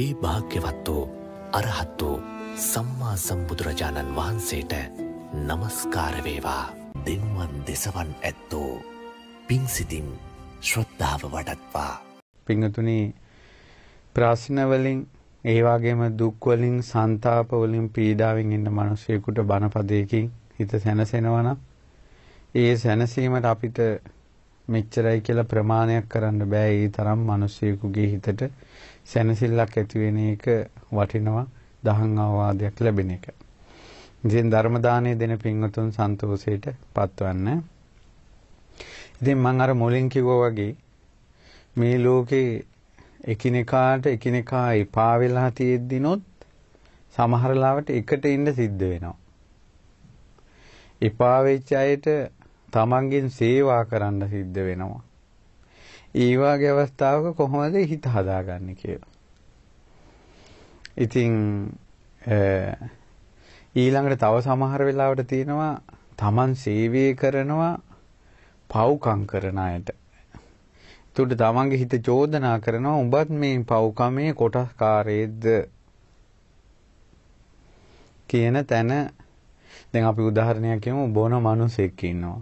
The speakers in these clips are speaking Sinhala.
ඒ භාග්‍යවත් වූ අරහත් වූ සම්මා සම්බුදුරජාණන් වහන්සේට නමස්කාරවේවා දෙම්වන් දෙසවන් ඇත්තෝ පින්සිතින් ශ්‍රද්ධාව වඩත්වා. පිංහතුනී ප්‍රාශ්නවලින් ඒවාගේම දුක්වලින් සන්තාපවලින් පීඩාවෙන් ඉන්න මනුස්සයකුට බණපදයකින් හිත සැනසෙනවන ඒ සැනසීමට අපිට මෙච්චරයි කියලා ප්‍රමාණයක් කරන්න බෑ ඒ තරම් මනුස්සයකුගේ හිතට සැනසෙල්ලක් ඇති වෙන එක වටිනවා දහං අවවාදයක් ලැබෙන එක. ඉතින් ධර්ම දාණය දෙන පින්වතුන් සන්තෝෂයට පත්වන්න. ඉතින් මම අර මුලින් කිව්වා වගේ මේ ලෝකේ එකිනෙකාට එකිනෙකා එපා වෙලා තියෙද්දිනොත් සමහර ලාවට එකට ඉන්න සිද්ධ වෙනවා. එපා වෙච්ච අයට තමන්ගෙන් සේවා කරන්න සිද්ධ වෙනවා. ඒ වාගේ අවස්ථාවක කොහොමද හිත හදාගන්නේ කියලා. ඉතින් ඊළඟට තව සමහර වෙලාවට තියෙනවා Taman සේවය කරනවා පව්කම් කරන අයට. එතකොට තමන්ගේ හිත චෝදනා කරනවා උඹත් මේ පව්කමේ කොටස්කාරයේද කියන තැන දැන් අපි උදාහරණයක් කියමු බොන මිනිසෙක් ඉන්නවා.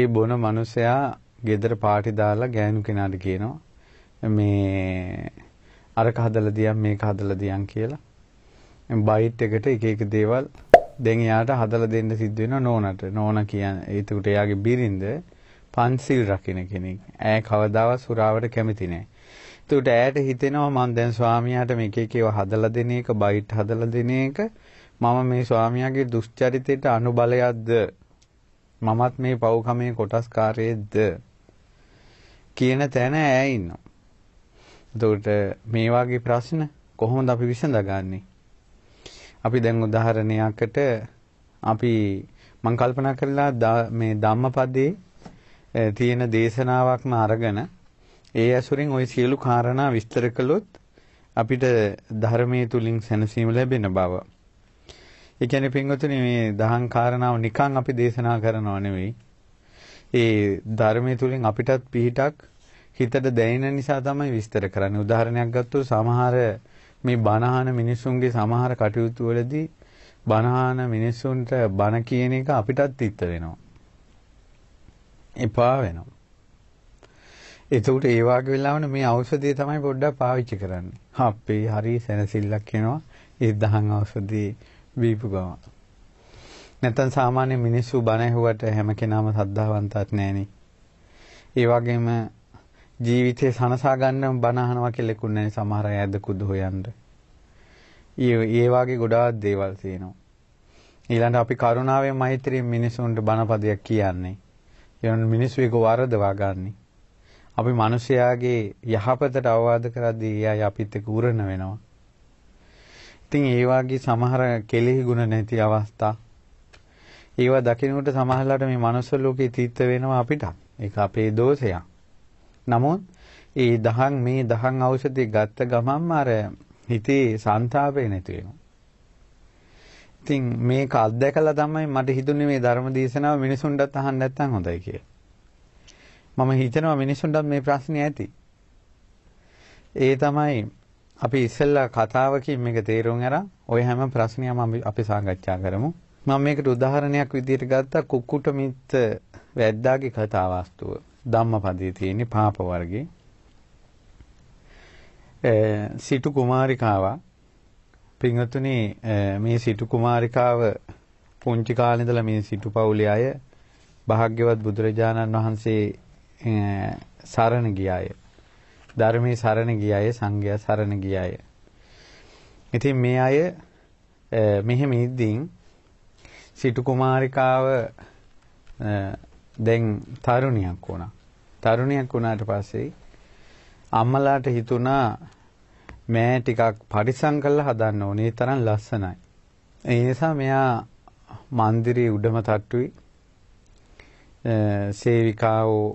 ඒ බොන මිනිසයා ගෙදර පාටි දාලා ගෑනු කෙනාට කියනවා මේ අරක හදලා දියන් මේක හදලා දියන් කියලා. බයිට් එකට එක එක දේවල් දැන් එයාට හදලා දෙන්න සිද්ධ වෙනවා නෝනට. නෝනා කියන්නේ ඒකට එයාගේ බිරිඳ පන්සිල් රකින්න කෙනෙක්. ඈ කවදාවත් සුරාවට කැමති නැහැ. ඒකට ඈට හිතෙනවා මම දැන් ස්වාමියාට මේක එකේව හදලා දෙන එක, බයිට් හදලා දෙන එක මම මේ ස්වාමියාගේ දුෂ්චරිතයට අනුබලයක්ද? මමත් මේ පව්කමේ කොටස්කාරයේද? කියන තැන ඈ ඉන්නවා. එතකොට මේ වගේ ප්‍රශ්න කොහොමද අපි විසඳගන්නේ? අපි දැන් උදාහරණයකට අපි මම කල්පනා කරලා මේ ධම්මපදයේ තියෙන දේශනාවක්ම අරගෙන ඒ ඇසුරින් ওই සියලු කාරණා විස්තර කළොත් අපිට ධර්මයේ තුලින් සැනසීම ලැබෙන බව. ඒ කියන්නේ පින්වතුනි මේ දහං කාරණාව නිකන් අපි දේශනා කරනව නෙවෙයි. ඒ ධර්මයේ තුලින් අපිටත් පිහිටක් හිතට දැනෙන නිසා තමයි විස්තර කරන්නේ. උදාහරණයක් ගත්තොත් සමහර මේ බණහන මිනිසුන්ගේ සමහර කටයුතු වලදී බණහන මිනිසුන්ට බණ කියන එක අපිටත් තිත්ත වෙනවා. එපා වෙනවා. එතකොට ඒ වගේ වෙලාවන මේ ඖෂධය තමයි පොඩ්ඩක් පාවිච්චි කරන්නේ. අපේ හරි සැනසෙල්ලක් වෙනවා. ඒ දහන් ඖෂධය බීපු ගමන්. නැත්නම් සාමාන්‍ය මිනිස්සු බණ ඇහුවට හැම කෙනාම සද්ධාවන්තත් නැහෙනේ. ඒ වගේම ජීවිතේ සනසා ගන්න බණ අහනවා කියලා ලකුණ නැහැ සමහර අය ඇද කුද හොයන්න. ඒ වගේ ගොඩාක් දේවල් තියෙනවා. ඊළඟ අපි කරුණාවෙන් මෛත්‍රියෙන් මිනිසුන්ට බණපදයක් කියන්නේ. ඒවන් මිනිස්සු ඒක වරදවා ගන්නෙ. අපි මිනිසයාගේ යහපතට අවවාද කරද්දී එයා අපිත් එක්ක උරණ වෙනවා. ඉතින් ඒ වගේ සමහර කෙලෙහි ගුණ නැති අවස්ථා ඒවා දකිනකොට සමහරලාට මේ මනුස්ස ලෝකේ තීත්ත වෙනවා අපිට. ඒක අපේ දෝෂයක්. නමුත් ඒ දහන් මේ දහන් ඖෂධය ගත්ත ගමන්ම අර හිතේ සන්තාපය නැති වෙනවා. ඉතින් මේක අත්දැකලා තමයි මට හිතුනේ මේ ධර්ම දේශනාව මිනිසුන්ටත් අහන්න නැත්තම් හොඳයි කියලා. මම හිතනවා මිනිසුන්ටත් මේ ප්‍රශ්නේ ඇති. ඒ තමයි අපි ඉස්සෙල්ලා කතාවකින් මේක තේරුම් අරන් ওই හැම ප්‍රශ්නියම අපි සාකච්ඡා කරමු. මම මේකට උදාහරණයක් විදිහට ගත්තා කුක්කුට මිත්ත වැද්දාගේ කතා වස්තුව ධම්මපදයේ තියෙන පාප වර්ගේ සිටු කුමාරිකාව පින්වතුනි මේ සිටු කුමාරිකාව පුංචි කාලේ ඉඳලා මේ සිටු පවුලේ අය භාග්‍යවත් බුදුරජාණන් වහන්සේ සරණ ගියාය ධර්මයේ සරණ ගියාය සංඝයා සරණ ගියාය ඉතින් මේ අය මෙහෙම ඉද්දීන් සිටු කුමාරිකාව දැන් තරුණියක් වුණා. තරුණියක් වුණාට පස්සේ අම්මලාට හිතුණා මෑ ටිකක් පරිසම් කරලා හදන්න ඕනේ තරම් ලස්සනයි. ඒ නිසා මෙයා මන්දිරයේ උඩම තට්ටුවේ සේවිකාවෝ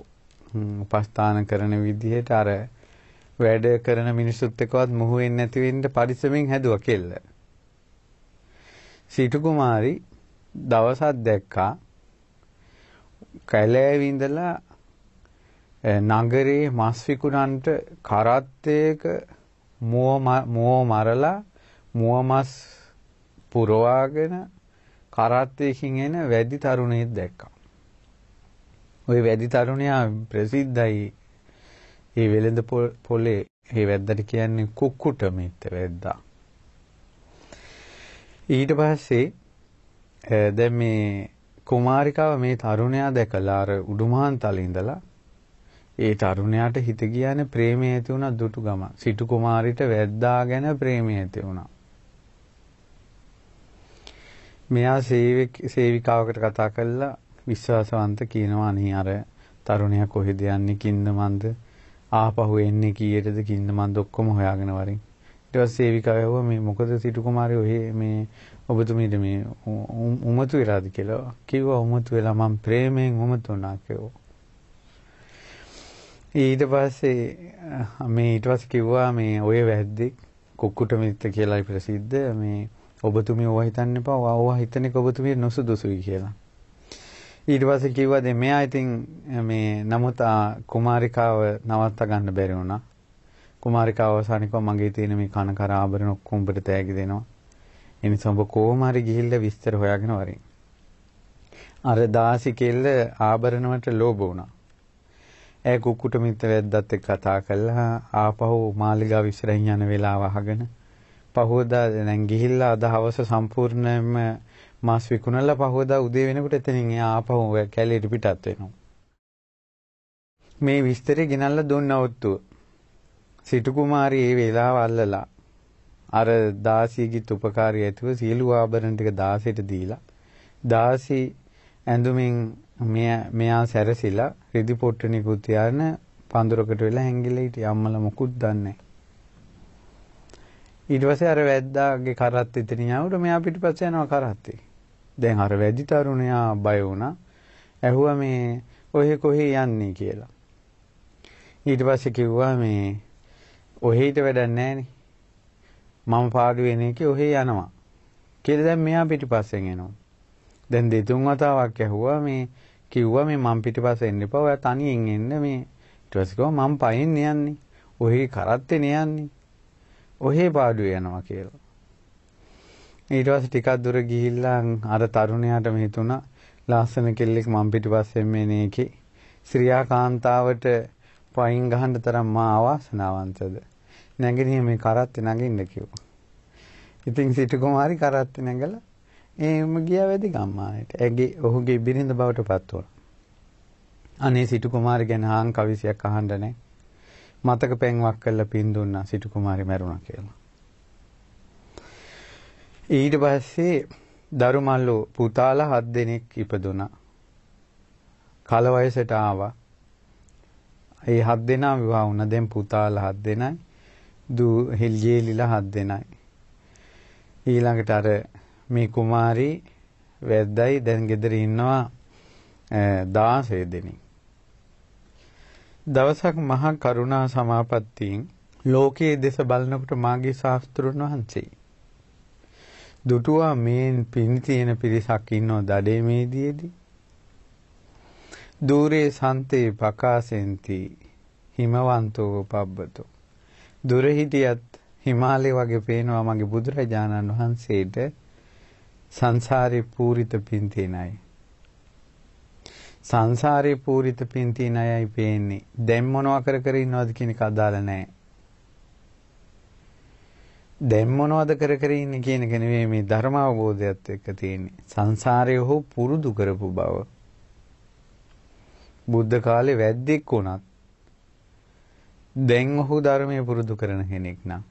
උපස්ථාන කරන විදිහට අර වැඩ කරන මිනිසුත් එක්කවත් මුහු වෙන්නේ නැති වෙන්න පරිස්සමෙන් හැදුවා කෙල්ල. සීතු කුමාරි දවසක් දැක්කා කැලෑවේ ඉඳලා නගරේ මස් විකුණන්ට කරත්තයක මුව මරලා මුව මස් පුරවාගෙන කරත්තයකින් එන වැඩි තරුණයෙක් දැක්කා. ওই වැඩි තරුණයා ප්‍රසිද්ධයි ඒ වෙළඳ පොලේ ඒ වැද්දට කියන්නේ කුක්කුට මිත්ත වැද්දා. ඊට පස්සේ දැන් මේ කුමාරිකාව මේ තරුණයා දැකලා අර උඩුමහන්තලේ ඉඳලා ඒ තරුණයාට හිත ගියානේ ප්‍රේමය ඇති වුණා දුටු ගම. සිටු කුමාරිට වැද්දා ගැන ප්‍රේමය ඇති වුණා. මෙයා සේවක සේවිකාවකට කතා කළා විශ්වාසවන්ත කියනවා අනේ අර තරුණයා කොහෙද යන්නේ කින්ද මන්ද ආපහු එන්නේ කීයටද කින්ද මන්ද ඔක්කොම හොයාගෙන වරින්. ඊට පස්සේ සේවිකාව ඇහුවා මේ මොකද සිටු කුමාරය ඔහේ මේ ඔබතුමීට මේ උමතු වෙලාද කියලා කිව්වා උමතු වෙලා මම ප්‍රේමයෙන් උමතු වුණා කියලා. ඊට පස්සේ මේ ඊට පස්සේ කිව්වා මේ ඔය වැද්දෙක් කුක්කුට මිත්ත කියලා ප්‍රසිද්ධ මේ ඔබතුමිය ඕවා හිතන්න එපා ඕවා හිතන එක ඔබතුමිය නොසුදුසුයි කියලා. ඊට පස්සේ කිව්වා දැන් මෙයා ඉතින් මේ නමුත් කුමාරිකාව නවත්ත ගන්න බැරි වුණා. කුමාරිකාව අවසානයේ මගේ තියෙන මේ කන කර ආභරණ ඔක්කොම උඹට තෑගි දෙනවා. ඒ නිසා ඔබ කොහොම හරි ගිහිල්ලා විස්තර හොයාගෙන වරින්. අර දාසි කෙල්ල ආභරණවට ලෝභ වුණා. ඒ කුකුට මිත්‍රයෙක්වත් එක්ක කතා කළා ආපහු මාලිගාව ඉස්සරහින් යන වෙලාව අහගෙන පහෝදා දැන් ගිහිල්ලා අද හවස සම්පූර්ණයෙන්ම මාස් විකුණලා පහෝදා උදේ වෙනකොට එතනින් එයා ආපහු කැලේට පිටත් වෙනවා. මේ විස්තරය ගෙනල්ලා දුන්න ඔත්තුව. සිටු කුමාරී ඒ වෙලාව අල්ලලා අර 16ගෙත් උපකාරී ඇතුව සියලු ආභරණ ටික 16ට දීලා 16 ඇඳුමින් මෙයා සැරසිලා රිදි පොට්ටනිකුත් තියාන පඳුරකට වෙලා හැංගිලා හිටිය අම්මලා මොකුත් දන්නේ ඊට පස්සේ අර වැද්දාගේ කරත් එතන යනකොට මෙයා පිටිපස්සේ යනවා කරත්තේ. දැන් අර වැදි තරුණයා බය වුණා. ඇහුවා මේ ඔහෙ කොහෙ යන්නේ කියලා. ඊට පස්සේ කිව්වා මේ ඔහෙ ඊට වැඩක් නැහැ නේ. මම පාඩු වෙන එකේ ඔහෙ යනවා. කියලා දැන් මෙයා පිටිපස්සෙන් එනවා. දැන් දෙතුන් වතාවක් ඇහුවා මේ කිව්වා මේ මම පිටිපස්සෙන් එන්න එපා. ඔයා තනියෙන් එන්න මේ ඊට පස්සේ කිව්වා මම පයින් යන්නේ. ඔහෙ කරත්තේ යන්නේ. ඔහෙ පාඩු යනවා කියලා. ඊට පස්සේ ටිකක් දුර ගිහිල්ලා අර තරුණයාට මේ තුනා ලාස්සන කෙල්ලෙක් මම පිටිපස්සෙන් මෙන එකේ ශ්‍රියා කාන්තාවට පයින් ගහන්න තරම් මා ආවාසනාවන්තද නැගිනිය මේ කරත්තේ නැගින්න කිව්වා. ඉතින් සිටු කුමාරි කරත්තේ නැගලා එහෙම ගියා වැඩි ගම්මානට. ඇගේ ඔහුගේ බිරිඳ බවට පත් වුණා. අනේ සිටු කුමාරි ගැන හාන් කවිසියක් අහන්න නැහැ. මතක පෙන්වක් කරලා පින් දුන්නා සිටු කුමාරි මැරුණා කියලා. ඊට පස්සේ දරු මල්ලෝ පුතාලා හත් දෙනෙක් ඉපදුණා. කල වයසට ආවා. ඒ හත් දෙනා විවාහ වුණා. දැන් පුතාලා හත් දෙනයි. දූ හෙල්ජේලිලා හත් දෙනයි. ඊළඟට අර මේ කුමාරී වැද්දයි දැන් ගෙදර ඉන්නවා 16 දෙනෙක්. දවසක් මහා කරුණා සමාපත්තියෙන් ලෝකයේ දෙස බලනකොට මාගේ ශාස්ත්‍රුන් වහන්සේ දුටුවා මේන් පිණි තියෙන පිරිසක් ඉන්නෝ දඩේ මේදීදී দূරේ සන්තේ පකාසෙන්ති හිමවන්තෝ පබ්බතෝ දුර හිටියත් හිමාලය වගේ පේනවා මගේ බුදුරජාණන් වහන්සේට සංසාරේ පූරිත පින් තිනයි. සංසාරේ පූරිත පින් තිනයයි පේන්නේ. දැන් මොනවා කර කර ඉන්නවද කියන එක අදාළ නැහැ. දැන් මොනවද කර කර ඉන්නේ කියන එක නෙවෙයි මේ ධර්ම අවබෝධයත් එක්ක තියෙන්නේ සංසාරය හෝ පුරුදු කරපු බව බුද්ධ කාලේ වැද්දෙක් වුණත් දැන් ඔහු ධර්මයේ පුරුදු කරන කෙනෙක් නම්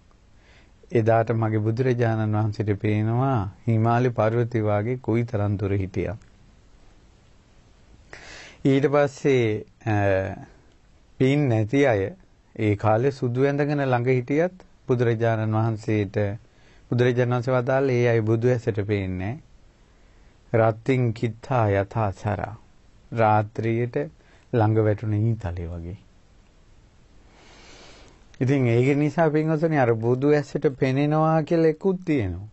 එදාට මගේ බුදුරජාණන් වහන්සේට පේනවා හිමාලි පර්වතය වාගේ කොයිතරම් දුර හිටියා. ඊට පස්සේ පින් නැති අය ඒ කාලේ සුදු ඇඳගෙන ළඟ හිටියත් බුදුරජාණන් වහන්සේට බුදුරජාණන් වහන්සේ වදාළ ඒ අය බුදු ඇසට පේන්නේ රත්ත්‍රිං කිත්තා යථාචරා රාත්‍රියට ළඟ වැටුණ ඊතලේ වගේ ඉතින් ඒක නිසා පින්වතුනි අර බුදු ඇසට පෙනෙනවා කියලා එකක් තියෙනවා.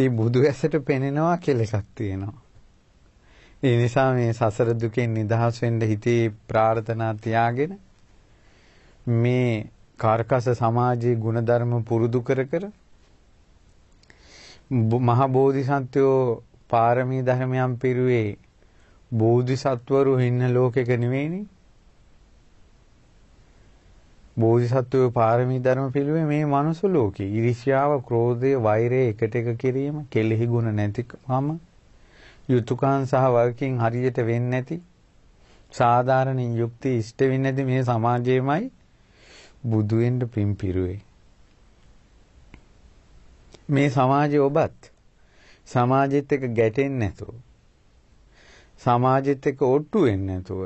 ඒ බුදු ඇසට පෙනෙනවා කියලා එකක් තියෙනවා. ඒ නිසා මේ සසර දුකෙන් නිදහස් වෙන්න හිතේ ප්‍රාර්ථනා තියාගෙන මේ කාර්කස සමාජයේ ಗುಣධර්ම පුරුදු කර කර මහ බෝධිසත්වෝ පාරමී ධර්මයන් පිරුවේ බෝධිසත්වරු ඉන්න ලෝකෙක නෙවෙයිනේ බෝධිසත්වයේ පාරමී ධර්ම පිළිවෙල මේ මනුස්ස ලෝකේ iriṣyāව, ක්‍රෝධය, වෛරය එකට එක කිරීම, කෙලෙහි ගුණ නැතිකම, යුතුයකම් සහ වගකීම් හරියට වෙන්නේ නැති, සාධාරණින් යුක්ති ඉෂ්ට වෙන්නේ නැති මේ සමාජයමයි බුදු වෙන්න පින් පිරුවේ. මේ සමාජයේ ඔබත් සමාජෙත් එක්ක ගැටෙන්නේ නැතුව සමාජෙත් එක්ක ඔට්ටු වෙන්නේ නැතුව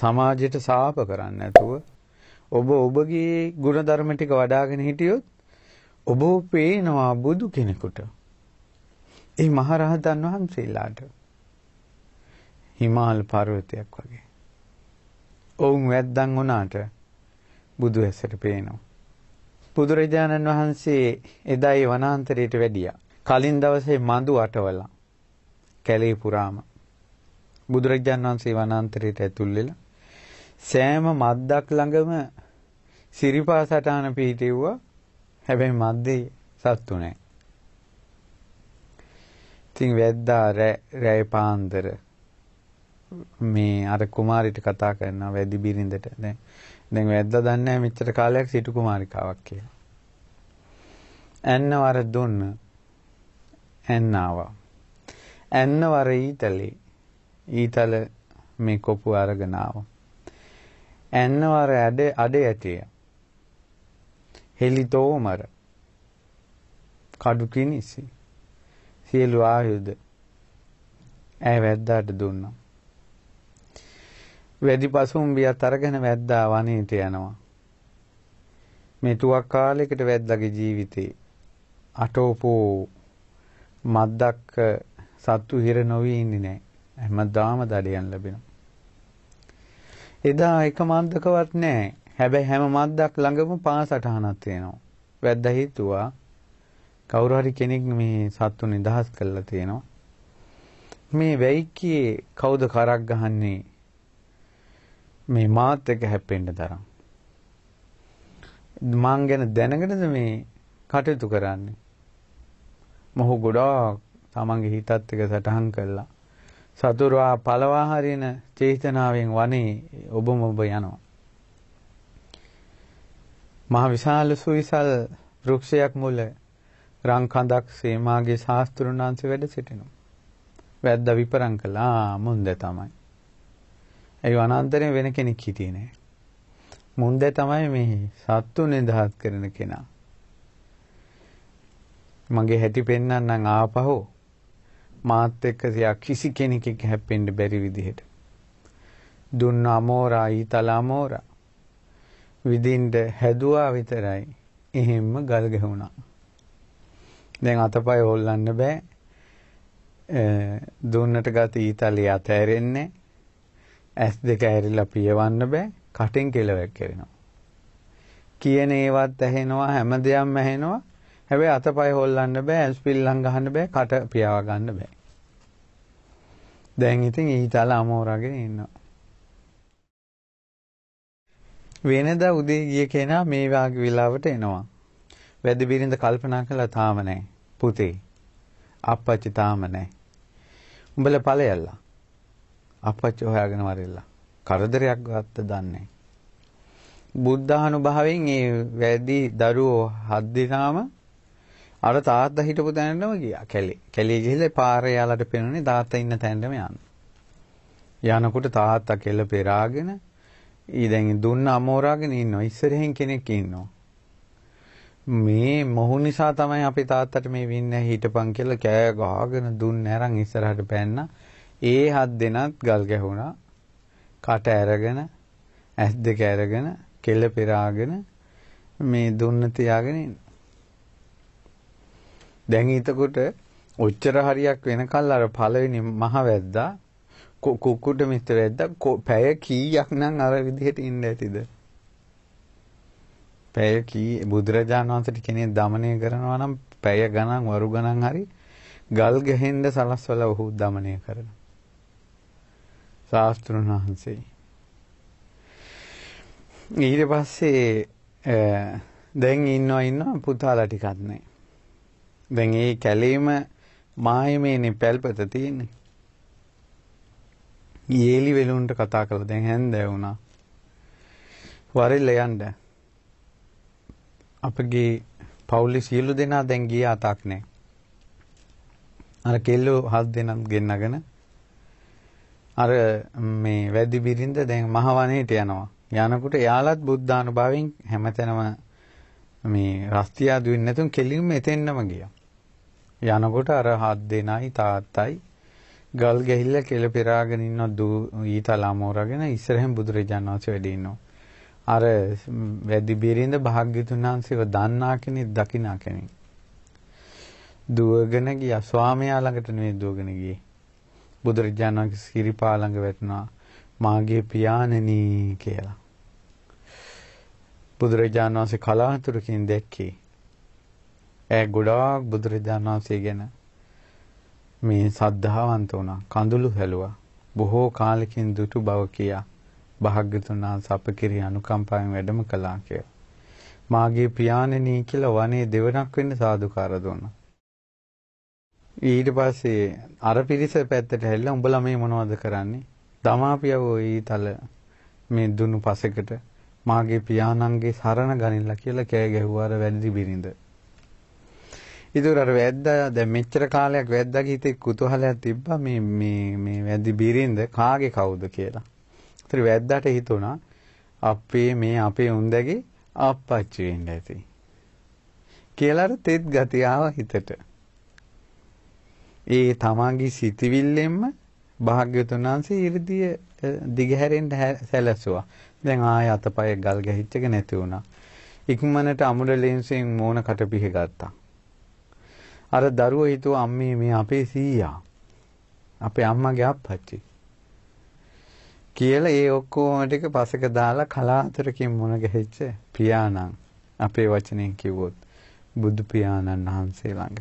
සමාජයට සාප කරන්නේ නැතුව ඔබ ඔබගේ ಗುಣධර්ම ටික වඩ아가න හිටියොත් ඔබ පේනවා බුදු කෙනෙකුට. ඒ මහරහතන් වහන්සේලාට. හිමාල පර්වතයක් වගේ. ඔවුන් වැද්දන් වුණාට බුදු ඇසට පේනවා. බුදුරජාණන් වහන්සේ එදා ඒ වනාන්තරයට වැඩියා. කලින් දවසේ මඳු අටවලා කැලේ පුරාම බුදුරජාණන් වහන්සේ වනාන්තරයට ඇතුල් වෙලා සෑම මද්දක් ළඟම සිරිපා සටහන පිහිටෙව්වා. හැබැයි මැද්දේ සත්තු නැහැ. ඉතින් වැද්දා රැය පාන්දර මේ අර කුමාරිට කතා කරනවා වැදි බිරිඳට. දැන් දැන් වැද්දා දන්නේ නැහැ මෙච්චර කාලයක් සිටු කුමාරිකාවක් කියලා. ඇන්න වර දුන්න ඇන්න ආවා. ඇන්න වර ඊතලේ ඊතල මේ කොපු අරගෙන ආවා. ඇන්න වර අඩේ අඩේ ඇටියා. හෙලිතෝමර කඩු කිනිසි සියලු ආයුධ ඇය වැද්දාට දුන්නා. වැඩි පසුම්බියත් අරගෙන වැද්දා වනේට යනවා. මෙතුවක් කාලයකට වැද්දාගේ ජීවිතේ අටෝපෝ මද්දක් සත්තු හිර නොවී ඉන්නේ නැහැ. හැමදාම දඩයන් ලැබෙනවා. එදා එක මන්දකවත් නැහැ. හැබැයි හැම මද්දක් ළඟම පාසටහනක් තියෙනවා. වැද්දා හිතුවා කවුරු හරි කෙනෙක් මේ සත්තු නිදහස් කළා තියෙනවා. මේ වැයිකියේ කවුද කරක් ගහන්නේ? මේ මාත් එක හැප්පෙන්න තරම්. මං ගැන දැනගෙනද මේ කටයුතු කරන්නේ? මොහු ගොඩාක් තමන්ගේ හිතත් එක සටහන් කළා. සතුරා පළවා හරින චේතනාවෙන් වනේ ඔබම ඔබ යනවා. මහ විශාල සුවිසල් වෘක්ෂයක් මුල රං කඳක් සේමාගේ ශාස්ත්‍රුන් වහන්සේ වැඩ සිටිනවා. වැද්ද විපරම් කළා මුන්ද තමයි. ඒ වනාන්තරේ වෙන කෙනෙක් හිටියේ නෑ. මුන්ද තමයි මේ සත්තු නිදහස් කරන කෙනා. මගේ හැටි පෙන්වන්නම් ආපහු මාත් එක්ක සියක් කිසි කෙනෙක් හැප්පෙන්න බැරි විදිහට. දුන්න අමෝරා ඊතල අමෝරා විඳින්න හැදුවා විතරයි. එහෙම්ම ගල් ගැහුණා. දැන් අතපය හොල්ලන්න බෑ. දුන්නට ගත ඊතලිය අතෑරෙන්නේ. ඇස් දෙක ඇරිලා පියවන්න බෑ. කටෙන් කෙලවැක් කරනවා. කියන ඒවත් ඇහෙනවා හැම දෙයක්ම ඇහෙනවා. හැබැයි අතපය හොල්ලන්න බෑ, ඇස් පිල්ලම් ගහන්න බෑ, කට පියාව ගන්න බෑ. දැන් ඉතින් ඊතල අමෝරාගෙන ඉන්නවා. වෙනදා උදේ ගිය කෙනා මේ වාගේ වෙලාවට එනවා. වැදි බිරිඳ කල්පනා කළා තාම නැහැ. පුතේ. අප්පච්චි තාම නැහැ. උඹලා ඵලයල්ලා. අප්පච්චි හොයාගෙන මරෙල්ලා. කරදරයක් ගත්ත දන්නේ බුද්ධානුභාවයෙන් ඒ වැදි දරුවෝ හත් දිනාම අර තාත්තා හිටපු තැනටම ගියා කැලේ. කැලේ ගිහිල්ලා පාරේ යාලට පෙනුනේ තාත්තා ඉන්න තැනටම යන්න. යනකොට තාත්තා කෙල්ල පෙරාගෙන ඊ දැන් දුන්න අමෝරාගෙන ඉන්නවා. ඉස්සරහින් කෙනෙක් ඉන්නවා. මේ මොහු නිසා තමයි අපි තාත්තට මේ වින්න හිටපන් කියලා කෑ ගහගෙන දුන්න අරන් ඉස්සරහට පැන්න. ඒ හත් දෙනත් ගල් ගැහුණා. කට ඇරගෙන ඇස් දෙක ඇරගෙන කෙල්ල පෙරාගෙන මේ දුන්න තියාගෙන ඉන්න. දැන් ඊතකොට ඔච්චර හරියක් වෙනකල් අර පළවෙනි මහ වැද්දා කුකුට මිස්ටර් ඇද්ද පැය කීයක් නම් අර විදිහට ඉන්න ඇතිද? පැය කී බුදුරජාණන් වහන්සේට කෙනෙක් দমনය කරනවා නම් පැය ගණන් වරු ගණන් හරි ගල් ගහෙන්න සලස්වලා ඔහු দমনය කරනවා. ශාස්ත්‍රුන් වහන්සේ. ඊට පස්සේ දැන් ඉන්නවා ඉන්නවා පුතාලා ටිකක් නැහැ. දැන් ඒ කැලේම මායමේනේ පැල්පත තියෙන්නේ. ගියේලි වෙලුන්ට කතා කළා. දැන් හැන්දෑ වුණා. වරෙල්ල යන්න. අපගේ පවුලේ සියලු දෙනා දැන් ගියේ අතක් නෑ. අර කෙල්ලෝ හත් දෙනක් ගෙන්නගෙන අර මේ වැදි බිරිඳ දැන් මහවණේට යනවා. යනකොට එයාලත් බුද්ධානුභවයෙන් හැමතැනම මේ රස්තියාදු වෙන්නේ නැතුන් කෙලින්ම එතෙන්නම ගියා. යනකොට අර හත් දෙනයි තාත්තයි ගල් ගැහිල්ල කෙල පෙරාගෙන ඉන්නවා දූ ඊතලා මෝරගෙන ඉස්සරහෙන් බුදුරජාණන් වහන්සේ වැඩ ඉන්නවා. අර වැදි බිරිඳ භාග්‍යතුන් වහන්සේව දන්නා කෙනෙක් දකිනා කෙනෙක්. දුවගෙන ගියා ස්වාමියා ළඟට නෙවෙයි දුවගෙන ගියේ. බුදුරජාණන් වහන්සේ සිරිපා ළඟ වැටුණා මාගේ පියාණනි කියලා. බුදුරජාණන් වහන්සේ කලාතුරකින් දැක්කේ. ඈ ගොඩාක් බුදුරජාණන් වහන්සේ ගැන මේ සද්ධාවන්ත වුණා. කඳුළු හැලුවා. බොහෝ කාලෙකින් දුටු බව කියා. භාග්‍යතුන් වහන්සේ අප කෙරෙහි අනුකම්පාවෙන් වැඩම කළා කියලා. මාගේ පියාණෙනි කියලා වනේ දෙවණක් වෙන්න සාදුකාර දුන්නා. ඊට පස්සේ අර පිරිස පැත්තට හැරිලා උඹලා මේ මොනවද කරන්නේ? දමාපියවෝ ඊතල මේ දුනු පසෙකට මාගේ පියාණන්ගේ සරණ ගනින්න කියලා කෑ ගැහුවා අර වැරදි බිරිඳ. ඒකට අර වැද්දා දැන් මෙච්චර කාලයක් වැද්දාගේ හිතේ කුතුහලයක් තිබ්බා මේ මේ මේ වැද්දි බිරින්ද කාගේ කවුද කියලා. ඒතර වැද්දාට හිතුණා අපේ මේ අපේ උන්දගේ ආප්පච්චි වෙන්න ඇති. කියලා අර තෙත් ගතිය ආවා හිතට. ඒ තමාගේ සිතවිල්ලෙන්ම භාග්‍යවතුන් වහන්සේ 이르දිය දිගහැරෙන්න සැලැසුවා. දැන් ආය අතපය ගල් ගැහිච්චක නැති වුණා. ඉක්මනට අමුඩ ලෙන්සෙන් මෝන කට පිහ ගත්තා. අර දරුවෝ හිතුවා අම්මේ මේ අපේ සීයා. අපේ අම්මගේ අප්පච්චි. කියලා ඒ ඔක්කොම ටික පසක දාලා කලාතුරකින් මුණ ගැහිච්ච පියාණන් අපේ වචනෙන් කිව්වොත් බුදු පියාණන් වහන්සේ ළඟ.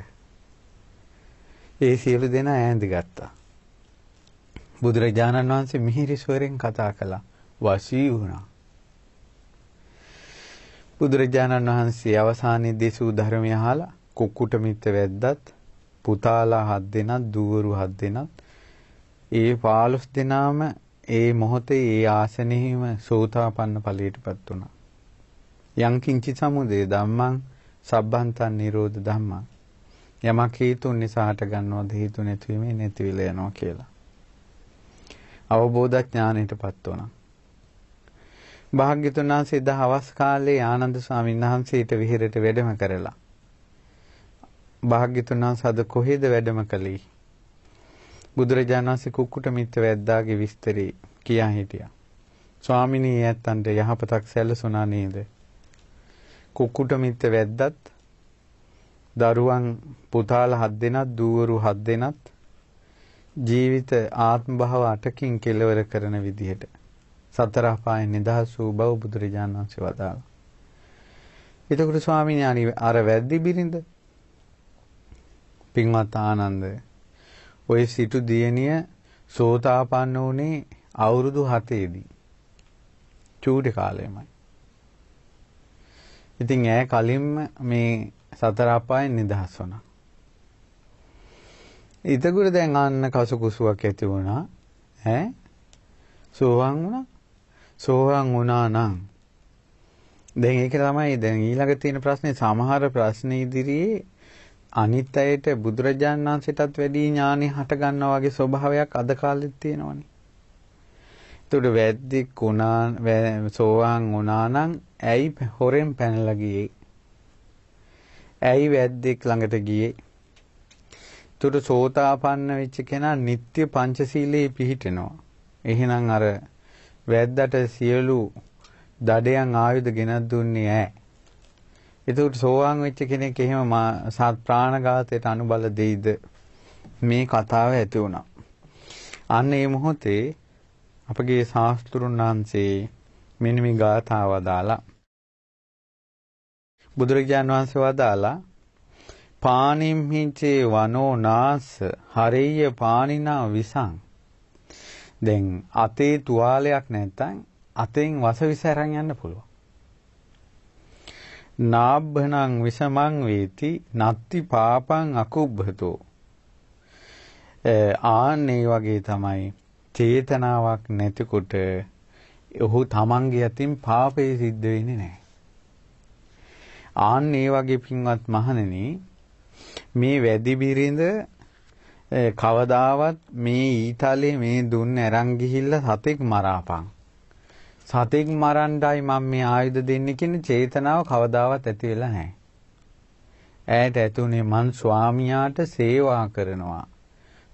ඒ සියලු දෙනා ඈඳ ගත්තා. බුදුරජාණන් වහන්සේ මිහිරි ස්වරෙන් කතා කළා. වශී වුණා. බුදුරජාණන් වහන්සේ අවසානයේදී සූ ධර්මය අහලා කුක්කුට මිත්‍ර වැද්දත් පුතාලා හත් දෙනත් දූවරු හත් දෙනත් ඒ 15 දෙනාම ඒ මොහොතේ ඒ ආසනෙහිම සෝතාපන්න ඵලයටපත් වුණා. යං කිංචි සමුදය ධම්මං සබ්බන්තං නිරෝධ ධම්මං යමක් හේතුන් නිසා හට ගන්නවද හේතු නැතිවීමේ නැතිවිල යනවා කියලා. අවබෝධ ඥානයටපත් වුණා. භාග්‍යතුන් වහන්සේ දහවස් කාලේ ආනන්ද ස්වාමීන් වහන්සේට විහෙරට වැඩම කරලා භාග්‍යතුන් වහන්සේ අද කොහෙද වැඩම කළේ? බුදුරජාණන් වහන්සේ කුක්කුට මිත්ත වැද්දාගේ විස්තරේ කියා හිටියා. ස්වාමිනී ඇත්තන්ට යහපතක් සැලසුණා නේද? කුක්කුට මිත්ත වැද්දත් දරුවන් පුතාල හත් දෙනත් දූවරු හත් දෙනත් ජීවිත ආත්ම භාව අටකින් කෙලවර කරන විදිහට සතර අපායෙන් නිදහස් වූ බව බුදුරජාණන් වහන්සේ වදාළා. එතකොට ස්වාමීන් වහන්සේ අර වැද්දි බිරිඳ පින්වත් ආනන්ද ඔය සිටු දියණිය සෝතාපන්න වුණේ අවුරුදු 7ේදී. චූටි කාලෙමයි. ඉතින් ඈ කලින්ම මේ සතර අපායෙන් නිදහස් වුණා. ඊතගුරු දැන් අන්න කසුකුසුවක් ඇති වුණා. ඈ සෝවාන් වුණා. සෝවාන් වුණා නම් දැන් ඒක තමයි දැන් ඊළඟ තියෙන ප්‍රශ්නේ සමහර ප්‍රශ්න ඉදිරියේ අනිත් අයට බුදුරජාණන් වහන්සේටත් වැඩි ඥානෙ හට ගන්නවා වගේ ස්වභාවයක් අද කාලෙත් තියෙනවනේ. එතකොට වැද්දෙක් වුණා සෝවාන් වුණා නම් ඇයි හොරෙන් පැනලා ගියේ? ඇයි වැද්දෙක් ළඟට ගියේ? එතකොට සෝතාපන්න වෙච්ච කෙනා නিত্য පංචශීලයේ පිහිටෙනවා. එහෙනම් අර වැද්දට සියලු දඩයන් ආයුධ ගෙනත් දුන්නේ ඈ. එතකොට සෝවාන් වෙච්ච කෙනෙක් එහෙම සත් ප්‍රාණඝාතයට අනුබල දෙයිද මේ කතාව ඇති වුණා. අන්න ඒ මොහොතේ අපගේ ශාස්ත්‍රුන් වහන්සේ මෙන්න මේ ගාථාව දාලා බුදුරජාණන් වහන්සේ වදාලා පානිම් හිචේ වනෝ නාස හරෙය්‍ය පානිනා විසං දැන් අතේ තුවාලයක් නැත්තම් අතෙන් වස විස අරන් යන්න පුළුවන් නාබ්බනං විසමං වේති නත්ති පාපං අකුබ්බතෝ ආන්නේ වගේ තමයි චේතනාවක් නැතිකොට ඔහු තමන්ගේ අතින් පාපේ සිද්ධ වෙන්නේ නැහැ. ආන්නේ වගේ පින්වත් මහණෙනි මේ වැඩි බිරිඳ කවදාවත් මේ ඊතලේ මේ දුන්න අරන් ගිහිල්ලා සතෙක් මරාපන්. සතෙක් මරණ්ඩයි මම මේ ආයුධ දෙන්නේ කියන චේතනාව කවදාවත් ඇති වෙලා නැහැ. ඈට ඇතුනේ මං ස්වාමියාට සේවා කරනවා.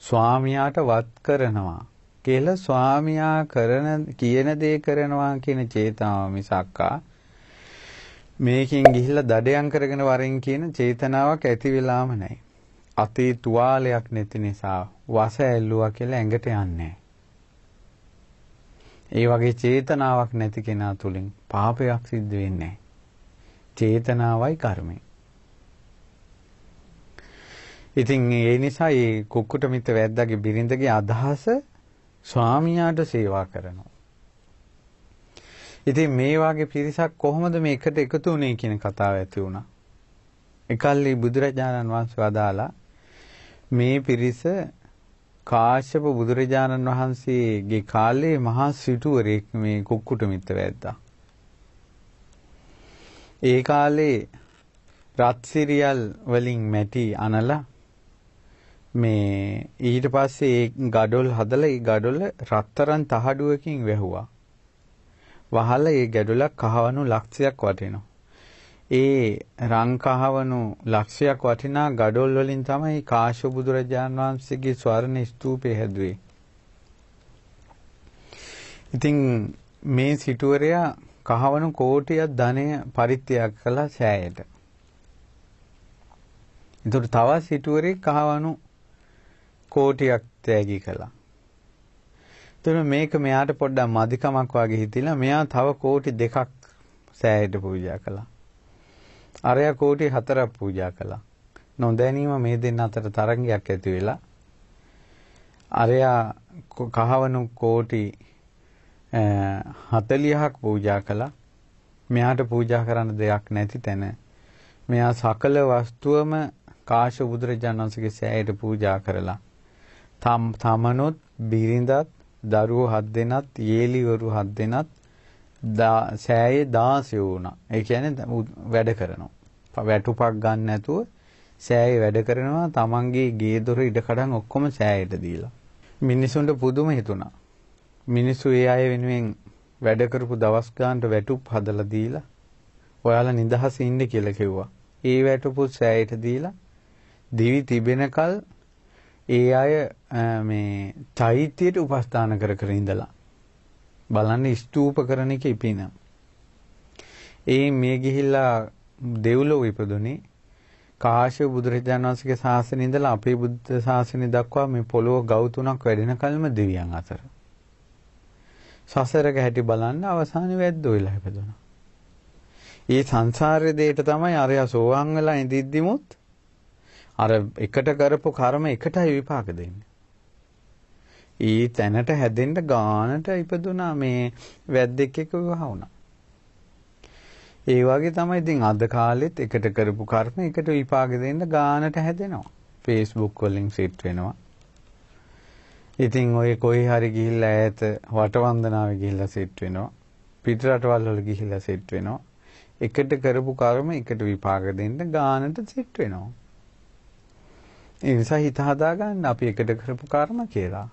ස්වාමියාට වත් කරනවා. කියලා ස්වාමියා කරන කියන දේ කරනවා කියන චේතනාව මිසක්කා මේකෙන් ගිහිල්ලා දඩයන් කරගෙන වරෙන් කියන චේතනාවක් ඇති වෙලාම නැහැ. අතේ තුවාලයක් නැති නිසා වස ඇල්ලුවා කියලා ඇඟට යන්නේ ඒ වගේ චේතනාවක් නැති කෙනා තුලින් පාපයක් සිද්ධ වෙන්නේ චේතනාවයි කර්මය. ඉතින් ඒ නිසා මේ කුක්කුට මිත වැද්දාගේ බිරිඳගේ අදහස ස්වාමියාට සේවා කරනවා. ඉතින් මේ වාගේ පිරිසක් කොහොමද මේකට එකතු වුනේ කියන කතාව ඇති වුණා. එකල්ලි බුදුරජාණන් වහන්සේ වදාලා මේ පිරිස කාශ්‍යප බුදුරජාණන් වහන්සේගේ කාලේ මහා සිටුවරයෙක් මේ කුක්කුට මිත්‍ර වැද්දා. ඒ කාලේ රත්සිරියල් වලින් මැටි අනලා මේ ඊට පස්සේ ඒ gadol හදලා ඒ gadol රත්තරන් තහඩුවකින් වැහුවා. වහලා ඒ gadol කහවණු ලක්ෂයක් වටිනවා. ඒ රංකහවණු ලක්ෂයක් වටිනා gadol වලින් තමයි කාශ්‍යප බුදුරජාන් වහන්සේගේ ස්වර්ණ ස්තූපය හැදුවේ. ඉතින් මේ සිටුවරයා කහවණු කෝටියක් ධනය පරිත්‍යාග කළා සෑයට. ඒතර තව සිටුවරේ කහවණු කෝටියක් තෑගි කළා. එතන මේක මෙයාට පොඩ්ඩක් මදිකමක් වගේ හිතිලා මෙයා තව කෝටි දෙකක් සෑයට පූජා කළා. අරයා කෝටි 4ක් පූජා කළා. නොදැනීම මේ දෙන්න අතර තරංගයක් ඇති වෙලා අරයා කහවණු කෝටි 40ක් පූජා කළා. මෙයාට පූජා කරන්න දෙයක් නැති තැන මෙයා සකල වස්තුවම කාශ්‍යප බුදුරජාණන් වහන්සේගේ සෑයට පූජා කරලා තම් තමනොත් බිරිඳත් දරුවෝ හත් දෙනත් යේලිවරු හත් දෙනත් සෑයේ 16 වුණා. ඒ කියන්නේ වැඩ කරනවා. වැටුපක් ගන්න නැතුව සෑයේ වැඩ කරනවා. Tamange ගේ දොර ඉඩකඩම් ඔක්කොම සෑයට දීලා. මිනිසුන්ට පුදුම හිතුණා. මිනිස්සු ඒ අය වෙනුවෙන් වැඩ කරපු දවස් ගානට වැටුප් හදලා දීලා ඔයාලා නිදහසේ ඉන්න කියලා කිව්වා. ඒ වැටුපු සෑයට දීලා දිවි තිබෙනකල් ඒ අය මේ චෛත්‍යයට උපස්ථාන කර කර ඉඳලා බලන්න ස්තූප කරන එක ඉපිනම්. ඒ මේ ගිහිල්ලා දෙව්ලොව ඉපදුනේ කාශ්‍යප බුදුරජාණන් වහන්සේගේ ශාසනය ඉඳලා අපේ බුද්ධ ශාසනය දක්වා මේ පොළොව ගව් තුනක් වැඩෙනකල්ම දෙවියන් අතර. සසරක හැටි බලන්න අවසානයේ වැද්දෝ වෙලා ඉපදුණා. ඒ සංසාරයේ දෙයට තමයි අරයා සෝවාන් වෙලා ඉඳිද්දිමුත් අර එකට කරපු කර්ම එකටයි විපාක දෙන්නේ. ඒ තැනට හැදෙන්න ගානට ඉපදුනා මේ වැද්දෙක් එක්ක විවාහ වුණා. ඒ වගේ තමයි ඉතින් අද කාලෙත් එකට කරපු කර්ම එකට විපාක දෙන්න ගානට හැදෙනවා. Facebook වලින් සෙට් වෙනවා. ඉතින් ඔය කොයි හරි ගිහිල්ලා ඈත වටවන්දනාවේ ගිහිල්ලා සෙට් වෙනවා. පිටරටවල් වල ගිහිල්ලා සෙට් වෙනවා. එකට කරපු කර්ම එකට විපාක දෙන්න ගානට සෙට් වෙනවා. ඒ නිසා හිත හදාගන්න අපි එකට කරපු කර්ම කියලා.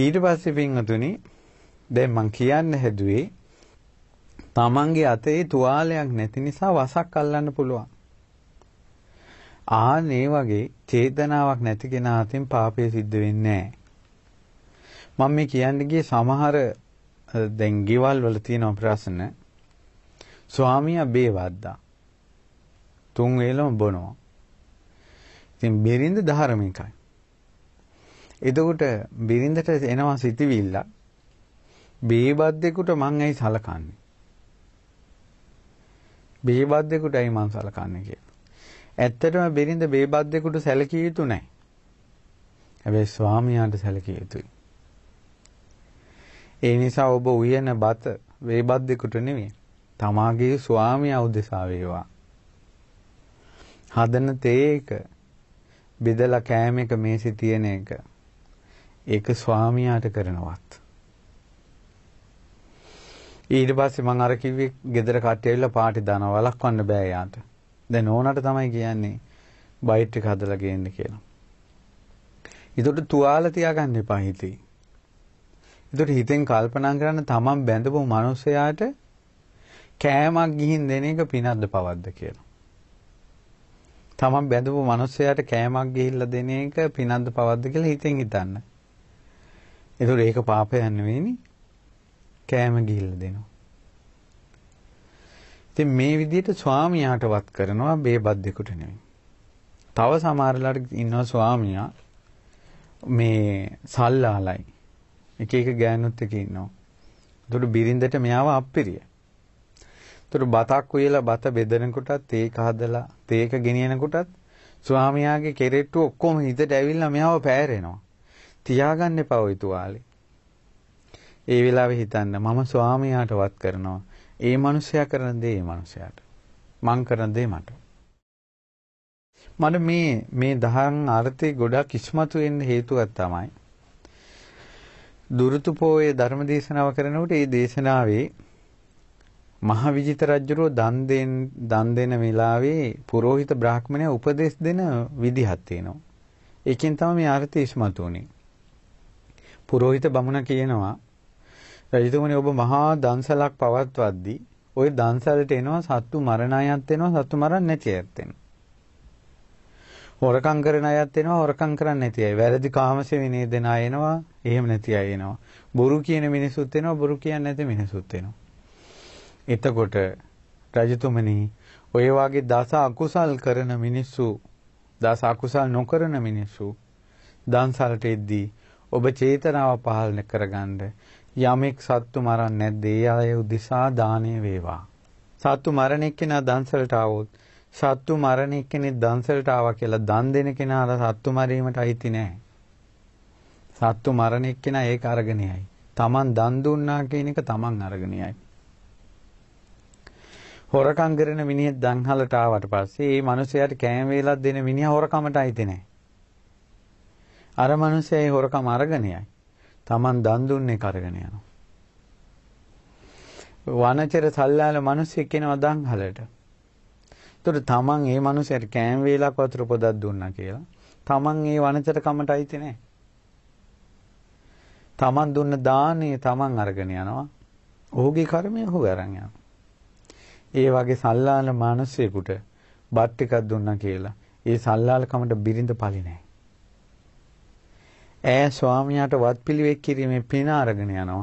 ඊට පස්සේ පින්වතුනි දැන් මම කියන්න හැදුවේ තමන්ගේ අතේ තුවාලයක් නැති නිසා වසක් අල්ලන්න පුළුවන්. ආන් ඒ වගේ චේතනාවක් නැති කෙනා අතින් පාපය සිද්ධ වෙන්නේ නැහැ. මම මේ කියන්නේ ගියේ සමහර දැන් ගෙවල් වල තියෙන ප්‍රශ්න ස්වාමියා බේවද්දා. තුන් වේලම බොනවා. ඉතින් බෙරින්ද ධර්මිකයි. එතකොට බිරිඳට එනවා සිතවිල්ල. බේබද්දෙකුට මං ඇයි සලකන්නේ? බේබද්දෙකුට ඇයි මං සලකන්නේ කියලා. ඇත්තටම බිරිඳ බේබද්දෙකුට සැලකිය යුතු නැහැ. හැබැයි ස්වාමියාට සැලකිය යුතුයි. ඒ නිසා ඔබ උයන බත වේබද්දෙකුට නෙමෙයි. තමාගේ ස්වාමියා උදෙසා වේවා. හදන තේ එක බෙදලා කෑම එක මේසේ තියෙන එක ඒක ස්වාමියාට කරනවත්. ඊට පස්සේ මම අර කිව්වේ ගෙදර කට්ටිය ඇවිල්ලා පාටි දානවා වළක්වන්න බෑ යාට. දැන් ඕනට තමයි කියන්නේ බයිට් එක හදලා ගේන්න කියලා. ඒකට තුවාල තියාගන්න එපා හිතේ. ඒකට හිතෙන් කල්පනා කරන්න තමන් බැඳපු මිනිසයාට කෑමක් ගිහින් දෙන එක පිනක්ද පවද්ද කියලා. තමන් බැඳපු මිනිසයාට කෑමක් ගිහිල්ලා දෙන එක පිනක්ද පවද්ද කියලා හිතෙන් හිතන්න. ඒතොර ඒක පාපයක් නෙවෙයිනේ. කෑම ගිහිල්ලා දෙනවා. ඉතින් මේ විදිහට ස්වාමියාට වත් කරනවා බේබද්දෙකුට නෙවෙයි. තව සමහරලාට ඉන්නවා ස්වාමියා මේ සල්ලාලයි. එක එක ගෑනුත් එක ඉන්නවා. ඒතොර බිරින්දට මෙයාව අප්පිරිය. ඒතොර බතක් උයලා බත බෙදනකොටත් ඒක හදලා තේක ගෙනියනකොටත් ස්වාමියාගේ කෙරෙට්ටු ඔක්කොම හිතට ඇවිල්ලා මෙයාව පෑරෙනවා. තියාගන්න එපා ওই තුවාලේ. ඒ වෙලාවේ හිතන්න මම ස්වාමියාට වත් කරනවා. ඒ මිනිසයා කරන දේ ඒ මිනිසයාට. මං කරන දේ මට. මට මේ මේ දහම් අර්ථේ ගොඩක් ඉස්මතු වෙන්න හේතුවක් තමයි. දුරුතු පොයේ ධර්ම දේශනාව කරනකොට ඒ දේශනාවේ මහ විජිත රජුරෝ දන් දෙන දන් දෙන වෙලාවේ පුරোহিত බ්‍රාහ්මණයා උපදේශ දෙන විදිහක් තියෙනවා. ඒකෙන් තමයි මේ අර්ථය ඉස්මතු වෙන්නේ. පුරোහිත බමුණ කියනවා රජතුමනි ඔබ මහා දන්සලක් පවත්වද්දී ওই දන්සලට එනවා සත්තු මරණ අයත් එනවා සත්තු මරන්න නැති අයත් එනවා. හොරකම් කරන අයත් එනවා හොරකම් කරන්නේ නැති අය. වැරදි කාමසේ විනේ දෙන අය එනවා. එහෙම නැති අය එනවා. බොරු කියන මිනිසුත් එනවා බොරු කියන්නේ නැති මිනිසුත් එනවා. එතකොට රජතුමනි ඔය වගේ දස අකුසල් කරන මිනිස්සු දස අකුසල් නොකරන මිනිස්සු දන්සලට එද්දී ඔබ චේතනාව පහළ කරගන්න යමෙක් සත්තු මරන්නේ නැද්ද ඒ අය උදෙසා දාණය වේවා සත්තු මරණ එක්කෙනා දන්සලට આવොත් සත්තු මරණ එක්කෙනෙක් දන්සලට ආවා කියලා දන් දෙන කෙනාට සත්තු මරීමට අයිති නැහැ සත්තු මරණ එක්කෙනා ඒක අරගෙන යයි තමන් දන් දුන්නා කියන එක තමන් අරගෙන යයි හොරකම් කරන මිනිහෙක් දන්හලට ආවට පස්සේ ඒ මිනිහයාට කෑම වේලක් දෙන මිනිහා හොරකමට අයිති නැහැ. අර මිනිස්සයා ඒ හොරකම අරගෙන යයි. Taman දන් දුන්නේ කරගෙන යනවා. වනචර සල්ලාල මිනිස්සෙක් කෙනවා දන්හලට. ඒතර Taman ඒ මිනිස්සයාට කෑම වේලක් වතුර පොදක් දුන්නා කියලා. Taman ඒ වනචර කමට අයිති නැහැ. Taman දුන්න දානේ Taman අරගෙන යනවා. ඔහුගේ කර්මය ඔහු අරන් යනවා. ඒ වගේ සල්ලාල මිනිස්සෙකුට බත් ටිකක් දුන්නා කියලා. ඒ සල්ලාල කමට බිරිඳ පලි නැහැ. ඈ ස්වාමියාට වත්පිළිවෙත් කිරීමේ පින අරගෙන යනවා.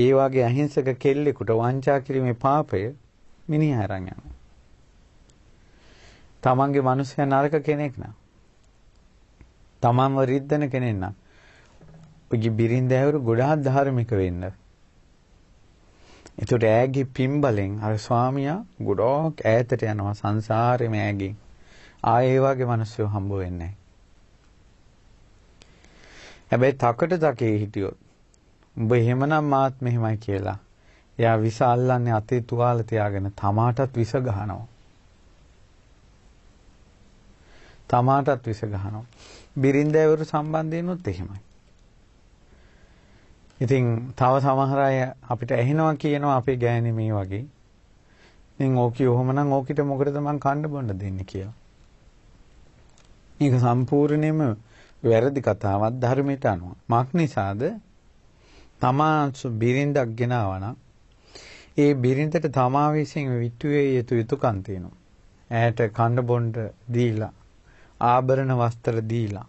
ඒ වගේ අහිංසක කෙල්ලෙකුට වංචා කිරීමේ පාපය මිනිහ අරන් යනවා. තමන්ගේ මිනිස්සයා නරක කෙනෙක් නා. තමන්ව රිද්දන කෙනෙක් නා. උගේ බිරින්දෑවරු ගොඩාක් ධාර්මික වෙන්න. එතකොට ඈගේ පිම්බලෙන් අර ස්වාමියා ගොඩක් ඈතට යනවා සංසාරෙම ඈගෙන්. ආයේ වගේ මිනිස්සු හම්බ වෙන්නේ නැහැ. හැබැයි තකට තකේ හිටියොත් උඹ එහෙමනම් මාත් මෙහෙමයි කියලා. එයා විස අල්ලන්නේ අතේ තුවාල තියාගෙන තමාටත් විස ගහනවා. තමාටත් විස ගහනවා. බිරින්දෑවරු සම්බන්ධයෙන් උත් එහෙමයි. ඉතින් තව සමහර අය අපිට ඇහෙනවා කියනවා අපේ ගෑණි මේ වගේ. ඉතින් ඕකි ඔහොමනම් ඕකිට මොකටද මං කන්න බොන්න දෙන්නේ කියලා. මේක සම්පූර්ණයෙන්ම වැරදි කතාවක් ධර්මයට අනුව. මක් නිසාද? තමා බිරින්දක් ගෙනාවා ඒ බිරින්දට තමා විසින් විටුවේ යුතු යුතුයකම් තියෙනවා. ඈට කන්න බොන්න දීලා ආභරණ වස්ත්‍ර දීලා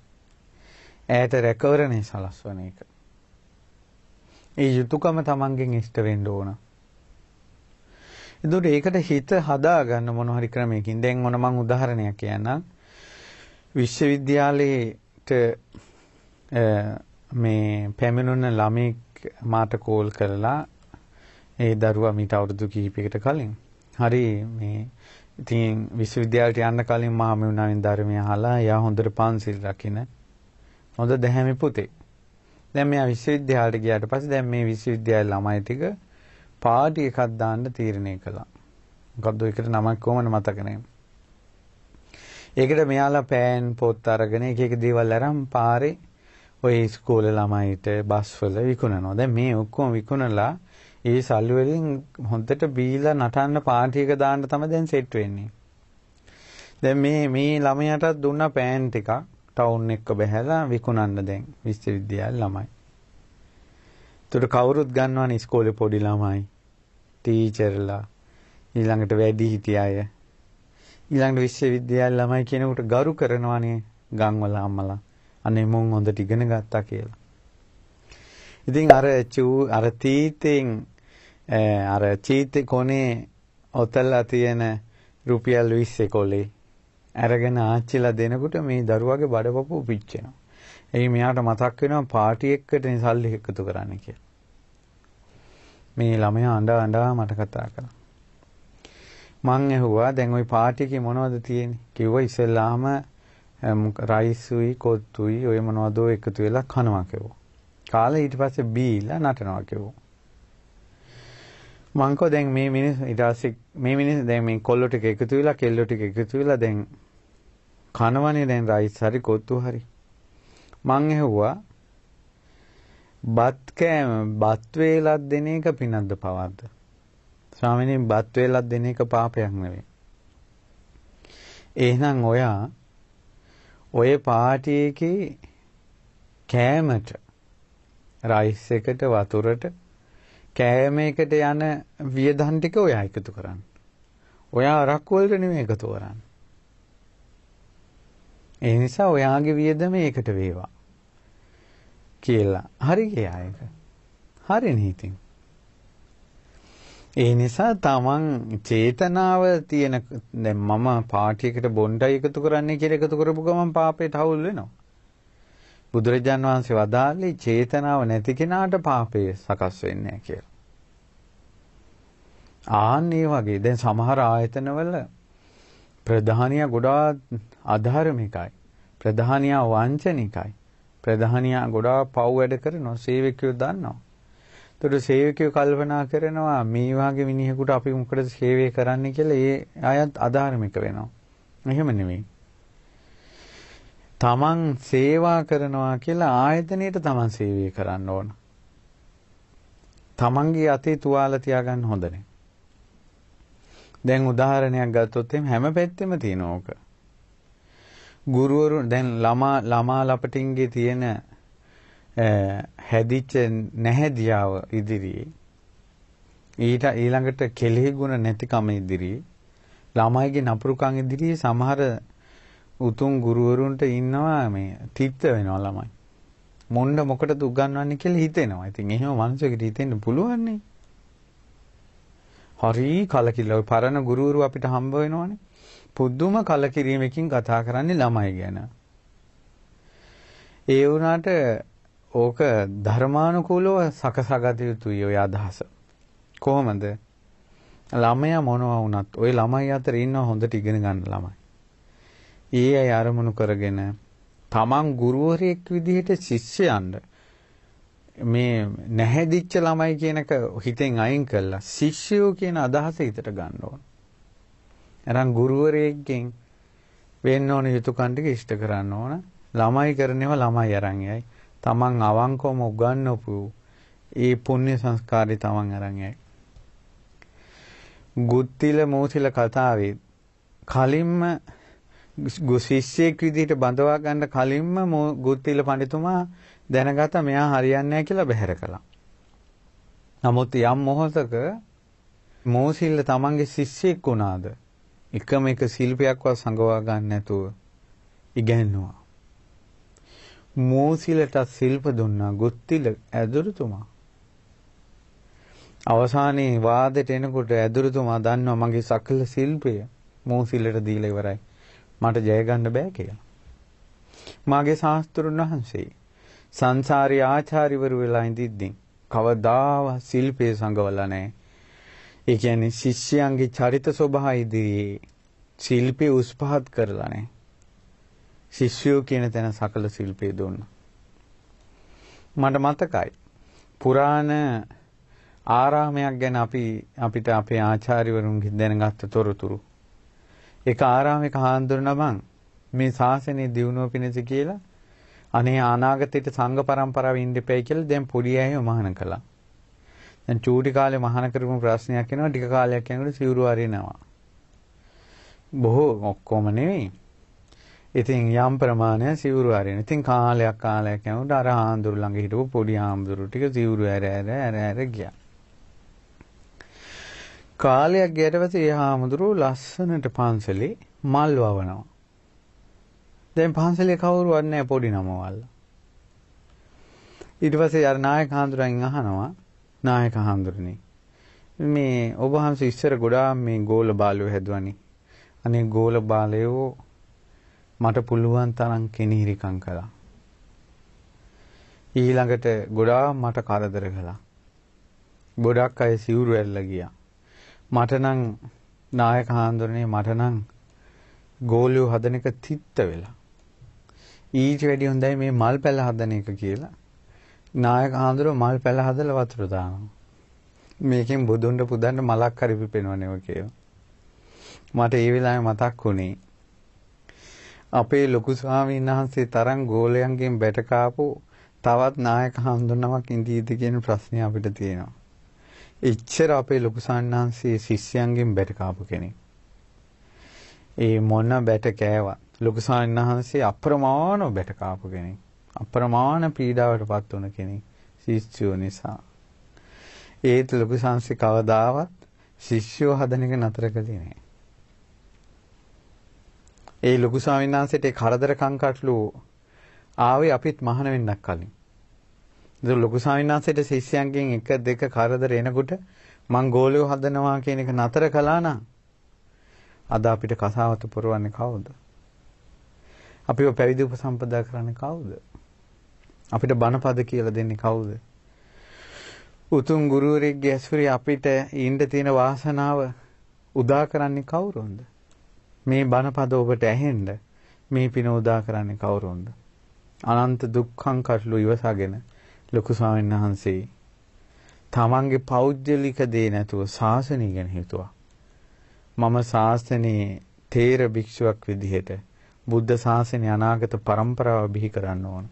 ඈට රැකවරණේ සලස්වන එක. ඒ යුතුයකම තමන්ගෙන් ඉෂ්ට වෙන්න ඕන. එතකොට ඒකට හිත හදාගන්න මොන හරි ක්‍රමයකින්. දැන් මොන මං උදාහරණයක් කියන්නම්. විශ්වවිද්‍යාලයේ ඊට මේ පැමිණුණ ළමෙක් මාට කෝල් කරලා ඒ දරුවා මීට අවුරුදු කිහිපයකට කලින් හරි මේ ඉතින් විශ්වවිද්‍යාලයට යන්න කලින් මහා මෙුණාවෙන් ධර්මය අහලා එයා හොඳට පන්සිල් රකින්න හොඳ දැහැමි පුතේ දැන් මෙයා විශ්වවිද්‍යාලයට ගියාට පස්සේ දැන් මේ විශ්වවිද්‍යාල ළමයි ටික පාටි එකක් දාන්න තීරණය කළා. මොකද්ද ඒකට නමක් කොහොමද මතක නැහැ. ඒකට මෙයාලා පෑන් පොත් අරගෙන එක එක දේවල් අරන් පාරේ ওই ඉස්කෝලේ ළමයිට බස් වල විකුණනවා. දැන් මේ ඔක්කොම විකුණලා ඒ සල්ලි වලින් හොඳට බීලා නටන්න පාටි එක දාන්න තමයි දැන් සෙට් වෙන්නේ. දැන් මේ මේ ළමයාටත් දුන්නා පෑන් ටිකක් ටවුන් එක බැහැලා විකුණන්න දැන් විශ්වවිද්‍යාල ළමයි. ඒතට කවුරුත් ගන්නවනේ ඉස්කෝලේ පොඩි ළමයි. ටීචර්ලා ඊළඟට වැඩිහිටිය අය ඊළඟට විශ්වවිද්‍යාල ළමයි කෙනෙකුට ගරු කරනවානේ ගම්වල අම්මලා. අනේ මුන් හොඳට ඉගෙන ගත්තා කියලා. ඉතින් අර චූ අර තීතෙන් අර චීතේ කොනේ ඔතලා තියෙන රුපියල් 20 කොලේ අරගෙන ආච්චිලා දෙනකොට මේ දරුවාගේ බඩපපුව පිච්චෙනවා. එයි මෙයාට මතක් වෙනවා පාටි එකකට සල්ලි එකතු කරන්න කියලා. මේ ළමයා අඬ අඬ මට කතා කරා. මං ඇහුවා දැන් ওই පාටි එකේ මොනවද තියෙන්නේ? කිව්වා ඉස්සෙල්ලාම රයිස්ුයි කොත්තුයි ඔය මොනවදෝ එකතු වෙලා කනවා කිව්වා. කාලා ඊට පස්සේ බීලා නටනවා කිව්වා. මං කෝ දැන් මේ මිනිස් ඊට පස්සේ මේ මිනිස් දැන් මේ කොල්ලෝ ටික එකතු වෙලා කෙල්ලෝ ටික එකතු වෙලා දැන් කනවනේ දැන් රයිස් හරි කොත්තු හරි. මං ඇහුවා බත් කෑම බත් වේලක් දෙන එක පිනක්ද පවක්ද? ස්වාමිනේ බත් වේලක් දෙන එක පාපයක් නෙවෙයි. එහෙනම් ඔයා ඔය පාටි එකේ කෑමට රයිස් එකට වතුරට කෑම එකට යන වියදම් ටික ඔයා එකතු කරන්න. ඔයා අරක්කු වලට නෙමෙයි එකතු කරන්නේ. ඒ නිසා ඔයාගේ වියදම ඒකට වේවා කියලා. හරි ගියා ඒක. හරිනේ ඉතින්. ඒ නිසා තමන් චේතනාව තියෙන දැන් මම පාටියකට බොණ්ඩයි එකතු කරන්නේ කියලා එකතු කරපු ගමන් පාපයට හවුල් වෙනවා. බුදුරජාන් වහන්සේ වදාළේ චේතනාව නැති කෙනාට පාපය සකස් වෙන්නේ කියලා. ආන් ඒ වගේ දැන් සමහර ආයතනවල ප්‍රධානියා ගොඩාක් අධාර්මිකයි. ප්‍රධානියා වංචනිකයි. ප්‍රධානියා ගොඩාක් පව් වැඩ කරනවා සේවකයෝ දන්නවා. එතකොට සේවකයෝ කල්පනා කරනවා මේ වාගේ මිනිහෙකුට අපි මොකටද සේවය කරන්න කියලා ඒ අයත් අධාර්මික වෙනවා. එහෙම නෙමෙයි. තමන් සේවා කරනවා කියලා ආයතනයට තමන් සේවය කරන්න ඕන. තමන්ගේ අතේ තුවාල තියාගන්න හොඳ නැහැ. දැන් උදාහරණයක් ගත්තොත් හැම පැත්තෙම තියෙන ඕක. ගුරුවරු දැන් ළමා ළමා ලපටින්ගේ තියෙන හැදිච්ච නැහැදියාව ඉදිරියේ ඊට ඊළඟට කෙලෙහි ගුණ නැතිකම ඉදිරියේ ළමයිගේ නපුරුකම් ඉදිරියේ සමහර උතුම් ගුරුවරුන්ට ඉන්නවා මේ තිත්ත වෙනවා ළමයි මොණ්ඩ මොකටද උගන්වන්නේ කියලා හිතෙනවා. ඉතින් එහෙම මනුස්සයෙකුට හිතෙන්න පුළුවන් නේ. හරි කලකිරීම. පරණ ගුරුවරු අපිට හම්බ වෙනවනේ. පුදුම කලකිරීමකින් කතා කරන්නේ ළමයි ගැන. ඒ වුණාට ඕක ධර්මානුකූලව සකසාගත යුතුයි ඔය අදහස. කොහොමද? ළමයා මොනවා වුණත් ওই ළමයි අතර ඉන්න හොඳට ඉගෙන ගන්න ළමයි. ඒ අය අරමුණු කරගෙන තමන් ගුරුවරයෙක් විදිහට ශිෂ්‍යයන්ට මේ නැහැදිච්ච ළමයි කියනක හිතෙන් අයින් කළා ශිෂ්‍යයෝ කියන අදහස හිතට ගන්න ඕන. එරන් ගුරුවරයෙක්ගෙන් වෙන්න ඕන යුතුයකම් ටික ඉෂ්ට කරන්න ඕන. ළමයි කරනේවා ළමයි අරන් යයි. තමන් අවංකවම උගන්වපු ඒ පුණ්‍ය සංස්කාරය තමන් අරන් යයි. ගුත්තිල මෝතිල කතාවේ කලින්ම ශිෂ්‍යෙක් විදිහට බඳවා ගන්න කලින්ම ගුත්තිල පඬිතුමා දැනගත මෙයා හරියන්නේ නැහැ කියලා බැහැර කළා. නමුත් යම් මොහොතක මෝසිල්ල තමන්ගේ ශිෂ්‍යෙක් වුණාද? එකම එක ශිල්පයක්වත් සංගවා ගන්න නැතුව ඉගෙනුවා. මෝසිලට සිල්ප දුන්නා ගුත්තිල ඇදුරුතුමා. අවසානයේ වාදෙට එනකොට ඇදුරුතුමා දන්නවා මගේ සකල සිල්පය මෝසිලට දීලා ඉවරයි. මට ජය ගන්න බෑ කියලා. මාගේ ශාස්ත්‍රුන් වහන්සේ සංසාරී ආචාර්යවරු වෙලා ඉඳිද්දී කවදාවත් සිල්පේ සංගවලා නැහැ. ඒ කියන්නේ ශිෂ්‍යයන්ගේ චරිත ස්වභාවය ඉදිරියේ ශිල්පේ උස්පහත් කරලා නැහැ. ශිෂ්‍යයෝ කියන තැන සකල ශිල්පයේ දුන්නා. මට මතකයි. පුරාණ ආරාමයක් ගැන අපි අපිට අපේ ආචාර්යවරුන්ගෙන් දැනගත්ත තොරතුරු. ඒක ආරාමයක හාන්දුරනමං මේ ශාසනය දියුණුව පිණිස කියලා අනේ අනාගතයට සංඝ පරම්පරාව ඉන්න දෙපයි කියලා දැන් පොඩි අයව මහාන කළා. දැන් චූටි කාලේ මහාන කරපු ප්‍රශ්නයක් එනවා ටික කාලයක් යනකොට සිවුරු අරිනවා. බොහෝ ඔක්කොම නෙවෙයි. ඉතින් යම් ප්‍රමාණයක් සිවුරු ආරින. ඉතින් කාලයක් කාලයක් යනකොට අර හාමුදුරු ළඟ හිටපු පොඩි හාමුදුරු ටික සිවුරු ඇර ඇර ඇර ඇර ගියා. කාලයක් ගියට පස්සේ ඒ හාමුදුරු ලස්සනට පන්සලේ මල් වවනවා. දැන් පන්සලේ කවුරුවත් නැහැ පොඩි නමවල්. ඊට පස්සේ අර නායක හාමුදුරන් අහනවා නායක හාමුදුරනේ මේ ඔබ වහන්සේ ඉස්සර ගොඩාක් මේ ගෝල බාලයෝ හැදුවනේ. අනේ ගෝල බාලයෝ මට පුළුවන් තරම් කෙනහිරිකම් කළා. ඊළඟට ගොඩාක් මට කරදර කළා. ගොඩක් අය සිවුරු ඇල්ලලා ගියා. මට නම් නායක හාමුදුරනේ මට නම් ගෝලියෝ හදන එක තිත්ත වෙලා. ඊට වැඩි හොඳයි මේ මල් පැල හදන එක කියලා. නායක හාමුදුරුව මල් පැල හදලා වතුර දානවා. මේකෙන් බුදුන්ව පුදන්න මලක් හරි පිපෙනවනේ ඔය කියලා. මට ඒ වෙලාවේ මතක් වුණේ අපේ ලොකු ස්වාමීන් වහන්සේ තරම් ගෝලයන්ගෙන් බැට තවත් නායක හඳුනමක් ඉඳීද කියන ප්‍රශ්නේ අපිට තියෙනවා. එච්චර අපේ ලොකු සාන්නාංශයේ ශිෂ්‍යයන්ගෙන් බැට කෙනෙක්. ඒ මොන බැට කෑවත් ලොකු සාන්නාංශයේ අප්‍රමාණව බැට කෙනෙක්. අප්‍රමාණ පීඩාවටපත් වුණ කෙනෙක් ශිෂ්‍යෝ නිසා. ඒත් ලොකු සංසි කවදාවත් ශිෂ්‍යෝ හදන එක නතර කළේ නැහැ. ඒ ලොකු ස්වාමීන් වහන්සේට ඒ කරදර කංකටලු ආවේ අපිත් මහාන වෙන්නක් කලින්. ඉතින් ලොකු ස්වාමීන් වහන්සේට ශිෂ්‍යයන්ගෙන් එක දෙක කරදර එනකොට මං ගෝලියෝ හදනවා කියන එක නතර කළා නම් අද අපිට කසාවත පුරවන්නේ කවුද? අපිව පැවිදි උපසම්පදා කරන්නේ කවුද? අපිට බණපද කියලා දෙන්නේ කවුද? උතුම් ගුරුවරයෙක්ගේ ඇසුරේ අපිට ඊන්න තියෙන වාසනාව උදා කරන්නේ කවුරුන්ද? මේ බණපද ඔබට ඇහෙන්න මේ පින උදා කරන්නේ කවුරුන්ද? අනන්ත දුක්ඛං කටළු ඉවසගෙන ලොකු ස්වාමීන් වහන්සේ තමන්ගේ පෞද්ගලික දේ නැතුව සාසනය ගැන හිතුවා. මම සාසනයේ තේර භික්ෂුවක් විදිහට බුද්ධ ශාසනය අනාගත પરම්පරාව බිහි කරන්න ඕන.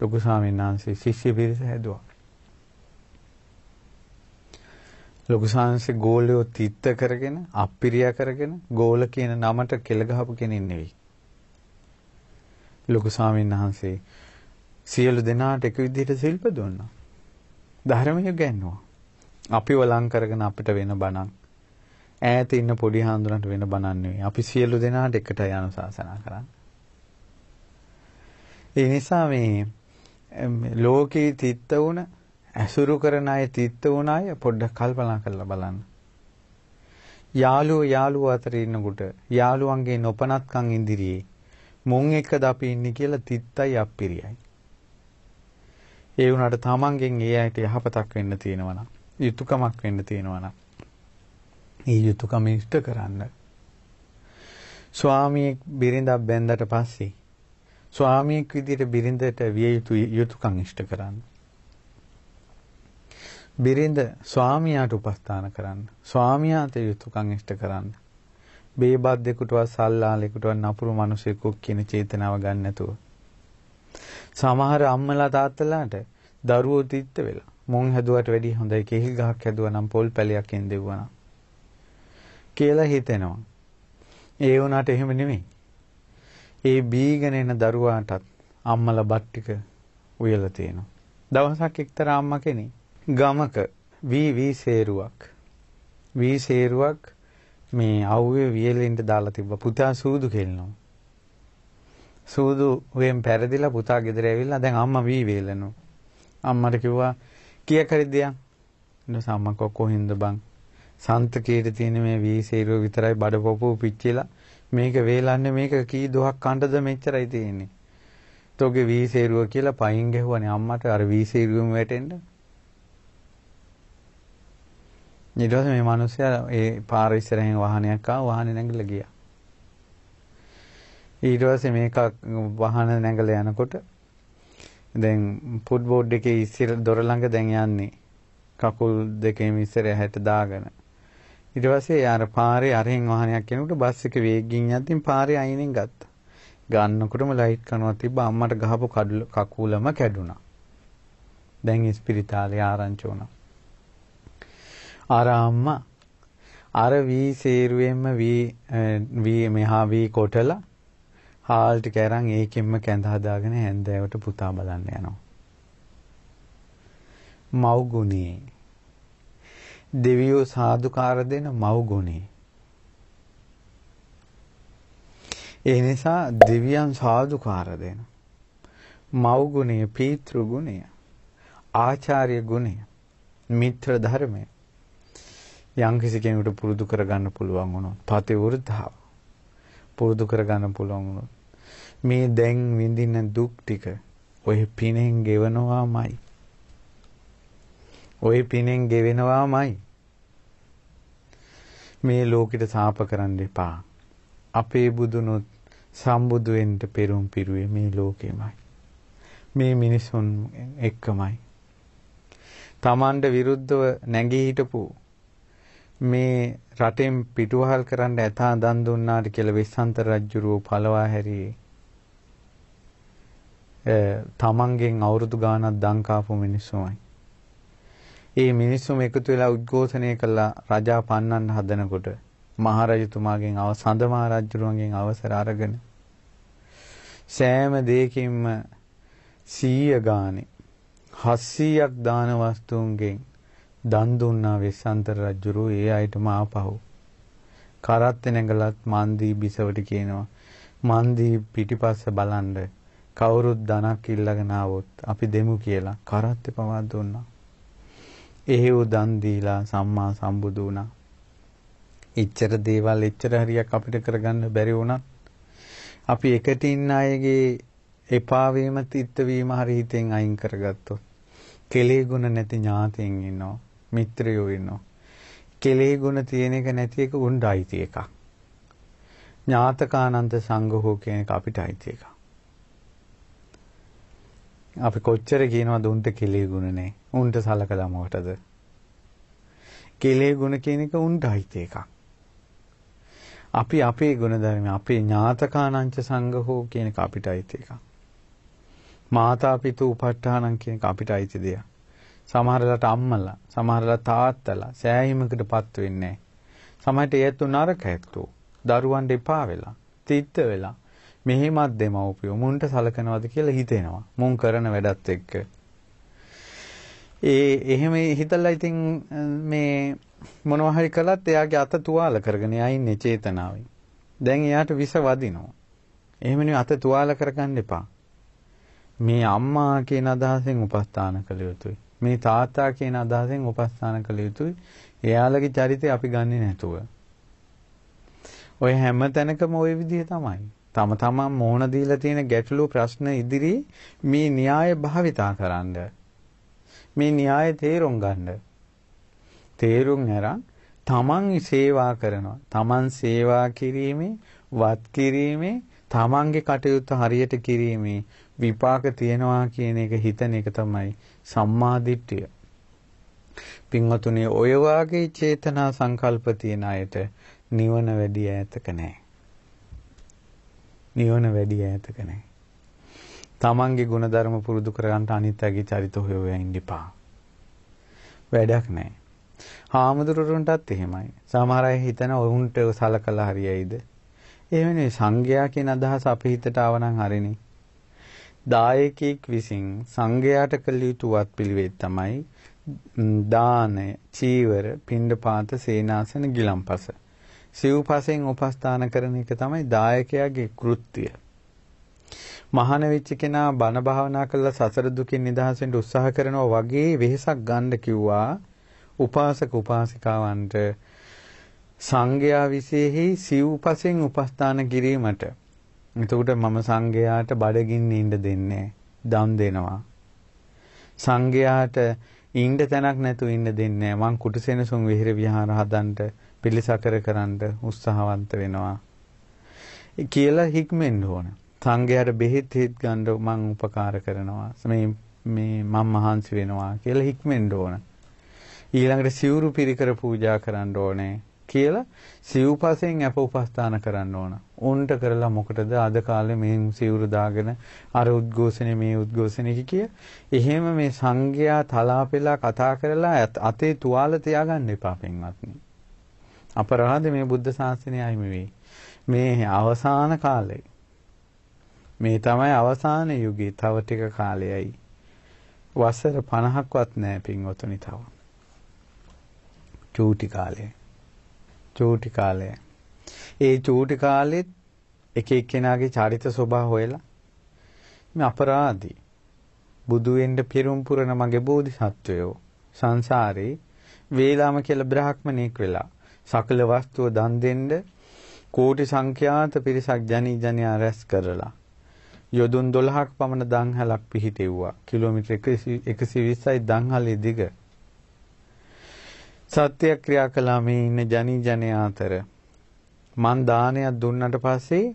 ලොකු ස්වාමීන් වහන්සේ ශිෂ්‍ය පිරිස හැදුවා. ලොකු සාංශේ ගෝලයෝ තිත්ත කරගෙන අප්පිරියා කරගෙන ගෝල කියන නමට කෙල ගහපු කෙනෙක් නෙවෙයි. ලොකු ස්වාමීන් වහන්සේ සියලු දෙනාට එක විදිහට ශිල්ප දුන්නා. ධර්මය ගැන්නුවා. අපිව ලං කරගෙන අපිට වෙන බණක් ඈත ඉන්න පොඩි හාමුදුරන්ට වෙන බණක් නෙවෙයි. අපි සියලු දෙනාට එකටයි අනුශාසනා කරන්නේ. ඒ නිසා මේ ලෝකේ තිත්ත වුණ ඇසුරු කරන අය තීත්ත වුණ අය පොඩ්ඩක් කල්පනා කරලා බලන්න. යාළුවෝ යාළුවෝ අතර ඉන්නකොට යාළුවන්ගේ නොපනත්කම් ඉදිරියේ මුන් එක්කද අපි ඉන්නේ කියලා තිත්තයි අප්පිරියයි. ඒ වුණාට තමන්ගෙන් ඒ අයට යහපතක් වෙන්න තියෙනවා නම් යුතුයකමක් වෙන්න තියෙනවා නම් ඒ යුතුයකම ඉෂ්ට කරන්න. ස්වාමියෙක් බිරිඳක් බැඳ တာ පස්සේ ස්වාමියෙක් විදියට බිරිඳට විය යුතු යුතුයකම් ඉෂ්ට කරන්න. බිරිඳ ස්වාමියාට උපස්ථාන කරන්න. ස්වාමියාට යුතුයකම් ඉෂ්ට කරන්න. බේබද්දෙකුටවත් සල්ලාලෙකුටවත් නපුරු මිනිසෙකුක් කියන චේතනාව ගන්න නැතුව. සමහර අම්මලා තාත්තලාට දරුවෝ තිත්ත වෙලා මොන් හැදුවට වැඩිය හොඳයි කෙහිල් ගහක් හැදුවා නම් පොල් පැලයක් එන්දෙව්වා නම් කියලා හිතෙනවා. ඒ වුණාට එහෙම නෙමෙයි. ඒ බීගෙන එන දරුවාටත් අම්මලා බත් ටික උයලා තියෙනවා. දවසක් එක්තරා අම්මා කෙනෙක් ගමක වී වී සේරුවක් වී සේරුවක් මේ අවුවේ වියලෙන්ට දාලා තිබ්බ පුතා සූදු කෙල්නවා සූදු වෙන් පැරදිලා පුතා ගෙදර ඇවිල්ලා දැන් අම්මා වී වේලනවා අම්මට කිව්වා කිය කරිදියන් ඊට අම්මා කොහොමද බං සන්තකේට තියෙන මේ වී සේරුව විතරයි බඩපොපුව පිච්චිලා මේක වේලන්නේ මේක කී දොහක් කණ්ඩද මෙච්චරයි තියෙන්නේ තෝගේ වී සේරුව කියලා පයින් ගැහුවනේ අම්මට අර වී සේරුවෙම වැටෙන්නේ ඊට පස්සේ මේ මිනිස්සයා ඒ පාර ඉස්සරහින් වාහනයක් ආවා වාහනේ නැගිලා ගියා. ඊට පස්සේ මේක වාහන නැගලා යනකොට දැන් ෆුඩ් බෝඩ් එකේ ඉස්සර දොර ළඟ දැන් යන්නේ කකුල් දෙකේම ඉස්සරහට දාගෙන. ඊට පස්සේ යාර පාරේ අරෙන් වාහනයක් යනකොට බස් එක වේගකින් යද්දී පාරේ අයිනෙන් ගත්තා. ගන්නකොටම ලයිට් කනවා තිබ්බ අම්මට ගහපු කකුලම කැඩුනා. දැන් ස්පිරිතාලේ ආරංචි වුණා. ආරාම්ම අර වී සේරුවෙන්ම වී වී මෙහා වී කොටලා හාල් ටික අරන් ඒකෙන්ම කැඳ හදාගෙන හැන්දෑවට පුතා බලන්න යනවා. මව් ගුණේ දෙවියෝ සාදුකාර දෙන මව් ගුණේ ඒ නිසා දෙවියන් සාදුකාර දෙන මව් ගුණය, පීතෘ ගුණය, ආචාර්ය ගුණය, මිත්‍ර ධර්මය යම්කිසි කෙනෙකුට පුරුදු කරගන්න පුළුවන් වුණොත් පතිවෘද්ධාව පුරුදු කරගන්න පුළුවන් වුණොත් මේ දැන් විඳින දුක් ටික ඔය පිනෙන් ගෙවනවාමයි ඔය පිනෙන් ගෙවෙනවාමයි මේ ලෝකෙට සාප කරන්න එපා අපේ බුදුනොත් සම්බුදු වෙන්න පෙරුම් පිරුවේ මේ ලෝකෙමයි මේ මිනිසුන් එක්කමයි තමන්ට විරුද්ධව නැගී හිටපු මේ රටෙන් පිටුවහල් කරන්න ඇතා දන් දුන්නාට කියලා විශ්වන්ත රජුරෝ පළවා හැරියේ. තමන්ගෙන් අවුරුදු ගාණක් දන් කාපු මිනිස්සුමයි. ඒ මිනිස්සුම එකතු වෙලා උද්ඝෝෂණය කළා රජා පන්නන්න හදනකොට මහරජතුමාගෙන් අව සඳමා රජුරුවන්ගෙන් අවසර අරගෙන සෑම දෙයකින්ම 100 ගානේ 700ක් දාන වස්තුන්ගෙන් දන් දුන්නා වෙස්සන්තර රජුරු ඒ අයටම ආපහු. කරත් නැගලත් මන්දී බිසවට කියනවා මන්දී පිටිපස්ස බලන්න කවුරුත් ධනක් ඉල්ලගෙන ආවොත් අපි දෙමු කියලා කරත් පවා දුන්නා. එහෙව් දන් දීලා සම්මා සම්බුදු වුණා. එච්චර දේවල් එච්චර හරියක් අපිට කරගන්න බැරි වුණත් අපි එකට ඉන්න අයගේ එපා වීම තිත්ත වීම හරි හිතෙන් අයින් කරගත්තොත් කෙලේ ගුණ නැති ඥාතීන් ඉන්නවා මිත්‍රයෝ ඉන්නවා. කෙලෙහි ගුණ තියෙන එක නැති එක උන්ට අයිති එකක්. ඥාතකානන්ත සංඝහෝ කියන එක අපිට අයිති එකක්. අපි කොච්චර කියනවද උන්ට කෙලෙහි ගුණ නැහැ. උන්ට සලකලා මොකටද? කෙලෙහි ගුණ කියන එක උන්ට අයිති එකක්. අපි අපේ ගුණධර්ම අපේ ඥාතකානංච සංඝහෝ කියන එක අපිට අයිති එකක්. මාතා පිතු උප ဋ ාණං කියන එක අපිට අයිති දෙයක්. සමහරලාට අම්මලා, සමහරලා තාත්තලා සෑහීමකටපත් වෙන්නේ නැහැ. සමහරට ඒත් නරක ඇත්තෝ. දරුවන් දෙපා වෙලා, තිත්ත වෙලා මෙහෙමත් දෙමව්පියෝ මුන්ට සලකනවාද කියලා හිතෙනවා. මුන් කරන වැඩත් එක්ක. ඒ එහෙම හිතලා ඉතින් මේ මොනවා හරි කළත් එයාගේ අත තුවාල කරගෙන යන්නේ චේතනාවෙන්. දැන් එයාට විස වදිනවා. එහෙම නෙවෙයි අත තුවාල කරගන්න එපා. මේ අම්මා කියන අදහසෙන් උපස්ථාන කළ යුතුයි. මේ තාත්තා කියන අදහසෙන් උපස්ථාන කළ යුතුයි. එයාලගේ චරිතය අපි ගන්නෙ නැතුව. ඔය හැම තැනකම ওই විදිහ තමයි. තම තමන් මෝහන දීලා තියෙන ගැටලු ප්‍රශ්න ඉදිරි මේ න්‍යාය භාවිතා කරන්න. මේ න්‍යාය තේරුම් ගන්න. තේරුම් අරන් තමන් සේවා කරනවා. තමන් සේවා කිරීමේ, වත් කිරීමේ, තමන්ගේ කටයුතු හරියට කිරීමේ විපාක තියෙනවා කියන එක හිතන එක තමයි සම්මාදිට්ඨිය. පින්වතුනි ඔය වාගේ චේතනා සංකල්ප තියෙන අයට නිවන වැඩි ඈතක නැහැ. නිවන වැඩි ඈතක නැහැ. තමන්ගේ ගුණධර්ම පුරුදු කරගන්න අනිත් අයගේ චරිත හොයවෙන්න ඉන්නපා. වැඩක් නැහැ. හාමුදුරුවන්ටත් එහෙමයි. සමහර අය හිතන ඔවුන්ට සලකලා හරියයිද? ඒ වෙනේ සංඝයා කියන අදහස අපේ හිතට ආවනම් හරිනේ. දායකයෙක් විසින් සංඝයාට කළ යුතු වත්පිළිවෙත් තමයි දානය, චීවර, පින්ඩපාත, සේනාසන, ගිලම්පස. සිව්පසෙන් උපස්ථාන කරන එක තමයි දායකයාගේ කෘත්‍යය. මහාන වෙච්ච කෙනා බණ භාවනා කරලා සසර දුකින් නිදහස් වෙන්න උත්සාහ කරනවා වගේ වෙහසක් ගන්න කිව්වා උපාසක උපාසිකාවන්ට සංඝයා විසෙහි සිව්පසෙන් උපස්ථාන කිරීමට එතකොට මම සංඝයාට බඩගින්න ඉන්න දෙන්නේ දම් දෙනවා. සංඝයාට ඉන්න තැනක් නැතු ඉන්න දෙන්නේ මං කුටුසෙනසුන් විහෙර විහාර හදන්න පිළිසකර කරන්න උත්සාහවන්ත වෙනවා. කියලා හික්මෙන්න ඕන. සංඝයාට බෙහෙත් හිට ගන්න මං උපකාර කරනවා. මේ මේ මම මහන්සි වෙනවා කියලා හික්මෙන්න ඕන. ඊළඟට සිවුරු පිරිකර පූජා කරන්න ඕනේ කියලා සිව්පසෙන් අප උපස්ථාන කරන්න ඕන. උන්ට කරලා මොකටද අද කාලේ මේ සිවුරු දාගෙන අර උද්ඝෝෂණේ මේ උද්ඝෝෂණේ කිය. එහෙම මේ සංඝයා තලාපෙලා කතා කරලා අතේ තුවාල තියාගන්න එපා පින්වත්නි. අපරාධ මේ බුද්ධ ශාසනය අහිමි වෙයි. මේ අවසාන කාලේ. මේ තමයි අවසාන යුගයේ තව ටික කාලයයි. වසර 50ක්වත් නැහැ පින්වතුනි තව. චූටි කාලේ. චූටි කාලේ. ඒ චූටි කාලෙත් එක එක්කෙනාගේ චරිත ස්වභාව හොයලා මේ අපරාධී බුදු වෙන්න පිරුම් පුරන මගේ බෝධිසත්වයෝ සංසාරේ වේලාම කියලා බ්‍රහ්මණෙක් වෙලා සකල වස්තුව දන් දෙන්න කෝටි සංඛ්‍යාත පිරිසක් ජනී ජනයා රැස් කරලා යොදුන් 12ක් පමණ දන්හලක් පිහිටෙව්වා කිලෝමීටර් 120යි දන්හලේ දිග සත්‍ය ක්‍රියා කළා මේ ඉන්න ජනී ජනයා අතර මං දානයක් දුන්නට පස්සේ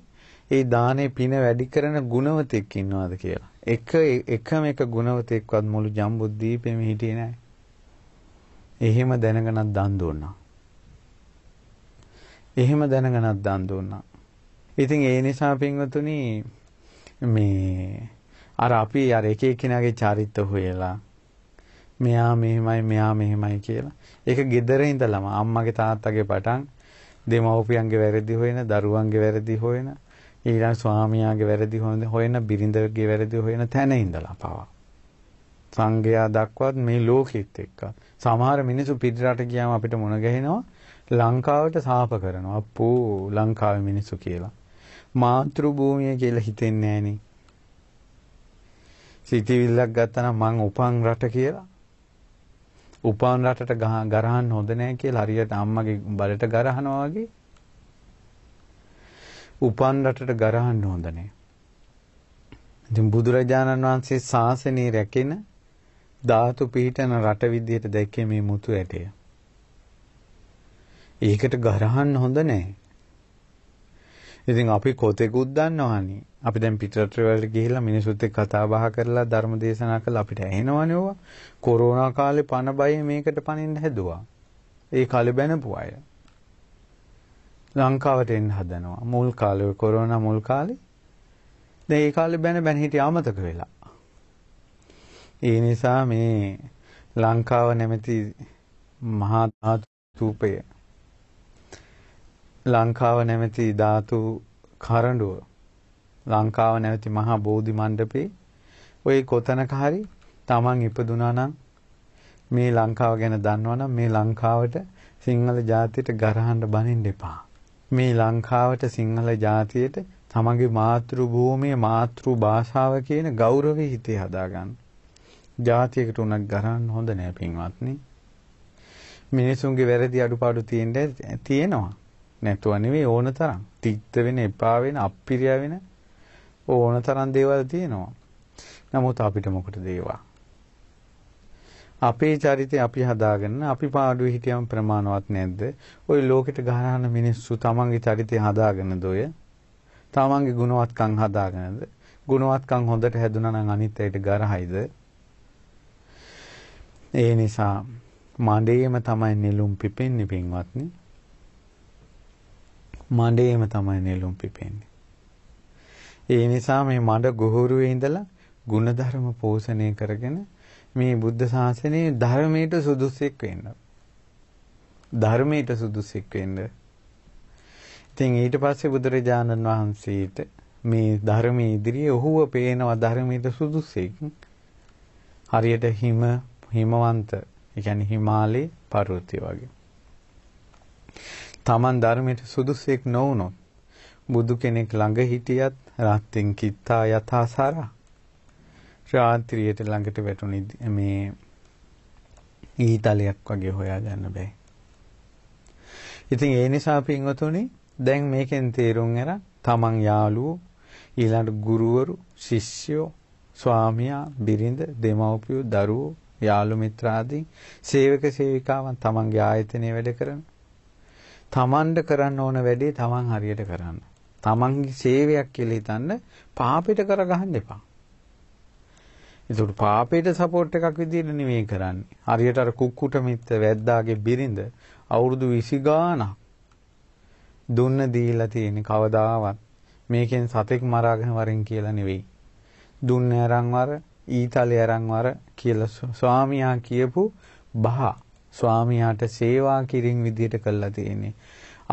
ඒ දානේ පින වැඩි කරන ගුණවතෙක් ඉන්නවද කියලා. එක එකම එක ගුණවතෙක්වත් මුළු ජම්බුද්දීපෙම හිටියේ නැහැ. එහෙම දැනගෙනත් දන් දුන්නා. එහෙම දැනගෙනත් දන් දුන්නා. ඉතින් ඒ නිසා පින්වතුනි මේ අර අපි අර එක එක්කිනාගේ චරිත හොයලා මෙයා මෙහෙමයි මෙයා මෙහෙමයි කියලා. ඒක gedare ඉඳලම අම්මගේ තාත්තගේ පටන් දෙමව්පියන්ගේ වැරදි හොයන, දරුවන්ගේ වැරදි හොයන, ඊළඟ ස්වාමියාගේ වැරදි හොයන, හොයන බිරිඳගේ වැරදි හොයන තැන ඉඳලා පවා. සංගයා දක්වත් මේ ලෝකෙත් එක්ක. සමහර මිනිස්සු පිටරට ගියාම අපිට මුණ ගැහෙනවා ලංකාවට සාප කරනවා. අපෝ ලංකාවේ මිනිස්සු කියලා. මාතෘ භූමිය කියලා හිතෙන්නේ නැහෙනේ. සිටිවිල්ලක් ගත්තා නම් මං උපන් රට කියලා උපන් රටට ගරහන් හොඳ නැහැ කියලා හරියට අම්මගේ බලට ගරහනවා වගේ උපන් රටට ගරහන්න හොඳ නැහැ. ඉතින් බුදුරජාණන් වහන්සේ ශාසනය රැකෙන ධාතු පිහිටන රට විදියට දැක්කේ මේ මුතු ඇටය. ඒකට ගරහන්න හොඳ නැහැ. ඉතින් අපි කොතෙකුත් දන්නවහනි. අපි දැන් පිටරට වල ගිහිල්ලා මිනිසුත් එක්ක කතා බහ කරලා ධර්ම දේශනා කළා අපිට ඇහෙනවනේ ඕවා. කොරෝනා කාලේ පණ බය මේකට පණින්න හැදුවා. ඒ කාලේ බැනපු අය. ලංකාවට එන්න හදනවා. මුල් කාලේ කොරෝනා මුල් කාලේ. දැන් ඒ කාලේ බැන බැන හිටිය අමතක වෙලා. ඒ නිසා මේ ලංකාව නැමැති මහා ධාතු ස්තූපය ලංකාව නැමැති ධාතු කරඬුව ලංකාව නැවති මහා බෝධි මණ්ඩපේ ඔය කොතනක හරි තමන් ඉපදුනා නම් මේ ලංකාව ගැන දන්නවනම් මේ ලංකාවට සිංහල ජාතියට ගරහන්න බනින්න එපා. මේ ලංකාවට සිංහල ජාතියට තමන්ගේ මාතෘ භූමියේ මාතෘ භාෂාව කියන ගෞරවය හිතේ හදාගන්න. ජාතියකට උනක් ගරහන්න හොඳ නෑ පින්වත්නි. මිනිසුන්ගේ වැරදි අඩුපාඩු තියෙනවා. නැතුව නෙවෙයි ඕන තරම් තිත්ත වෙන එපා වෙන අප්පිරිය වෙන ඕන තරම් දේවල් තියෙනවා. නමුත් අපිට මොකටද ඒවා? අපේ චරිතය අපි හදාගන්න අපි පාඩුවේ හිටියම ප්‍රමාණවත් නැද්ද? ওই ලෝකෙට ගහන මිනිස්සු තමන්ගේ චරිතය හදාගන්නද ඔය? තමන්ගේ ගුණවත්කම් හදාගන්නද? ගුණවත්කම් හොඳට හැදුනා නම් අනිත් අයට ගරහයිද? ඒ නිසා මඩේම තමයි නෙළුම් පිපෙන්නේ පින්වත්නි. මඩේම තමයි නෙළුම් පිපෙන්නේ. ඒ නිසා මේ මඩ ගොහුරුවේ ඉඳලා ಗುಣධර්ම පෝෂණය කරගෙන මේ බුද්ධ ශාසනයේ ධර්මයට සුදුසෙක් වෙන්න. ධර්මයට සුදුසෙක් වෙන්න. ඉතින් ඊට පස්සේ බුදුරජාණන් වහන්සේට මේ ධර්මයේ ඉදිරියේ ඔහුව පේනවා ධර්මයට සුදුසෙක්. හරියට හිම හිමවන්ත, ඒ කියන්නේ හිමාලයේ පර්වතය වගේ. Taman ධර්මයට සුදුසෙක් නොවුනොත් බුදු කෙනෙක් ළඟ හිටියත් රාත්‍රින් කිත්තා යථාසාරා රාත්‍රියට ළඟට වැටුනි මේ ඊතලයක් වගේ හොයාගන්න බෑ. ඉතින් ඒ නිසා පින්වතුනි දැන් මේකෙන් තේරුම් අරන් තමන් යාළුවෝ ඊළඟ ගුරුවරු ශිෂ්‍යෝ ස්වාමියා බිරිඳ දෙමව්පියෝ දරුවෝ යාළු මිත්‍රාදී සේවක සේවිකාවන් තමන්ගේ ආයතනයේ වැඩ කරන තමන්ට කරන්න ඕන වැඩේ තමන් හරියට කරන්න. තමන්ගේ සේවයක් කියලා හිතන්න පාපෙට කරගහන්න එපා. ඒකට පාපෙට සපෝට් එකක් විදියට නෙමෙයි කරන්නේ. හරියට අර කුක්කුට මිත්ත වැද්දාගේ බිරිඳ අවුරුදු 20 ගාණක් දුන්න දීලා තියෙන කවදාවත් මේකෙන් සතෙක් මරාගෙන වරින් කියලා නෙවෙයි. දුන්න අරන් වර ඊතලේ අරන් වර කියලා ස්වාමියා කියපු බහ ස්වාමියාට සේවා කිරීම විදියට කළා තියෙන්නේ.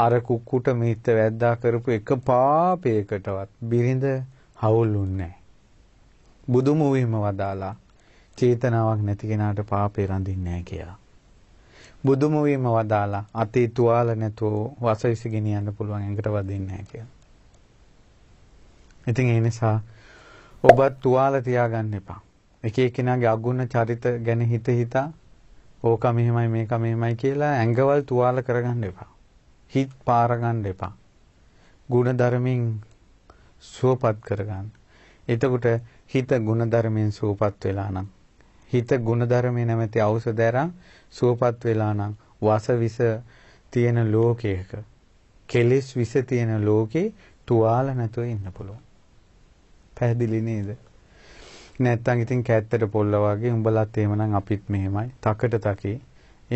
අර කුක්කුට මිත්ත වැද්දා කරපු එක පාපයකටවත් බිරිඳ හවුලුන්නේ බුදුම වීම වදාලා චේතනාවක් නැති කෙනාට පාපේ රඳින්නේ නැහැ කියලා. බුදුම වීම වදාලා අතේ තුවාල නැතුව වසවිස ගෙනියන්න පුළුවන් එකට වදින්නේ නැහැ කියලා. ඉතින් ඒ නිසා ඔබත් තුවාල තියාගන්න එපා. එක එක්කෙනාගේ අගුණ චරිත ගැන හිත හිතා ඕක මෙහෙමයි මේක මෙහෙමයි කියලා ඇඟවල් තුවාල කරගන්න එපා. හිත පාර ගන්න එපා. ගුණ ධර්මෙන් සුවපත් කරගන්න. එතකොට හිත ගුණ ධර්මෙන් සුවපත් වෙලා නම් හිත ගුණ ධර්මේ නැමැති ඖෂධ ඇරන් සුවපත් වෙලා නම් වසවිස තියෙන ලෝකයක කෙලෙස් විස තියෙන ලෝකේ තුවාල නැතුව ඉන්න පුළුවන්. පැහැදිලි නේද? නැත්තම් ඉතින් කැත්තට පොල්ල වගේ උඹලත් එහෙමනම් අපිත් මෙහෙමයි. තකට තකේ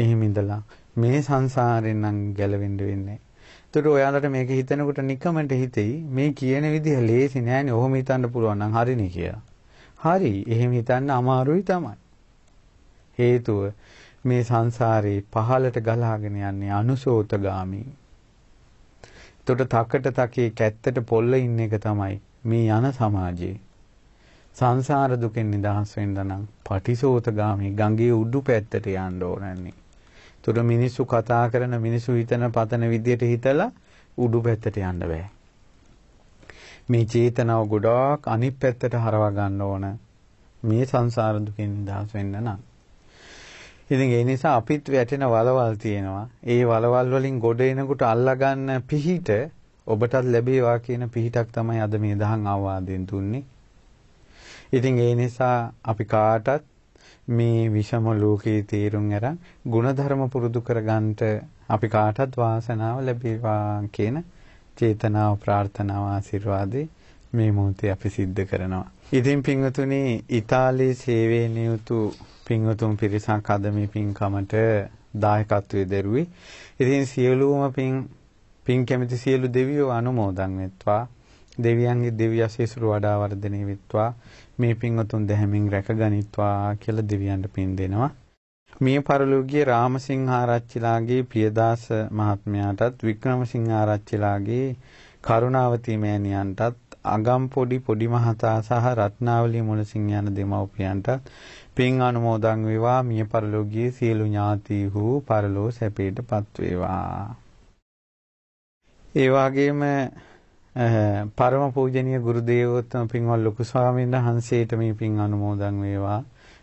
එහෙම ඉඳලා මේ සංසාරෙන් නම් ගැලවෙන්න වෙන්නේ. ඒතර ඔයාලට මේක හිතනකොට නිකමට හිතෙයි මේ කියන විදිහ ලේසි නෑනේ. ඔහොම හිතන්න පුළුවන් නම් හරිනේ කියලා. හරි. එහෙම හිතන්න අමාරුයි තමයි. හේතුව මේ සංසාරේ පහලට ගලාගෙන යන්නේ අනුසෝතගාමී. ඒතර තකට තකේ කැත්තට පොල්ල ඉන්න එක තමයි මේ යන සමාජයේ සංසාර දුකෙන් නිදහස් වෙන්න නම් පටිසෝතගාමී ගඟේ උඩු පැත්තට යන්න ඕනන්නේ. තුර මිනිස්සු කතා කරන මිනිස්සු හිතන පතන විදියට හිතලා උඩු පැත්තට යන්න බෑ. මේ චේතනාව ගොඩාක් අනිත් පැත්තට හරවා ගන්න ඕන. මේ සංසාර දුකෙන් නිදහස් වෙන්න නම්. ඉතින් ඒ නිසා අපිත් වැටෙන වලවල් තියෙනවා. ඒ වලවල් වලින් ගොඩ එනකොට අල්ලා ගන්න පිහිට ඔබටත් ලැබේවා කියන පිහිටක් තමයි අද මේ දහම් ආවාදයෙන් දුන්නේ. ඉතින් ඒ නිසා අපි කාටත් මේ විෂම ලෝකයේ තේරුම් අරන් ಗುಣධර්ම පුරුදු කරගන්නට අපි කාටත් වාසනාව ලැබේවා කියන චේතනාව ප්‍රාර්ථනාව ආශිර්වාදේ මේ මොහොතේ අපි සිද්ධ කරනවා. ඉතින් පින්වතුනි ඉතාලි සේවයේ නියුතු පින්වතුන් පිරිසක් අද මේ පින්කමට දායකත්වයේ දරුවේ. ඉතින් සියලුම පින් පින් කැමති සියලු දෙවියෝ අනුමෝදන් වෙත්වා. දෙවියන්ගේ දිව්‍ය ආශිර්වාද වර්ධනය වෙත්වා. මේ පින්වතුන් දැහැමින් රැකගනිත්වා කියලා දෙවියන්ට පින් දෙනවා. මේ පරලෝකීය රාමසිංහ ආරච්චිලාගේ පියදාස මහත්මයාටත් වික්‍රමසිංහ ආරච්චිලාගේ කරුණාවති මෑණියන්ටත් අගම්පොඩි පොඩි මහතා සහ රත්නාවලී මුලසිංහ යන දෙමව්පියන්ටත් පින් අනුමෝදන් වේවා මිය පරලෝකීය සියලු ඥාතීහු පරලෝ සැපේටපත් වේවා. ඒ වගේම පරම පූජනීය ගුරු දේවෝත්තම පින්වත් ලොකු ස්වාමීන් වහන්සේට මේ පින් අනුමෝදන් වේවා.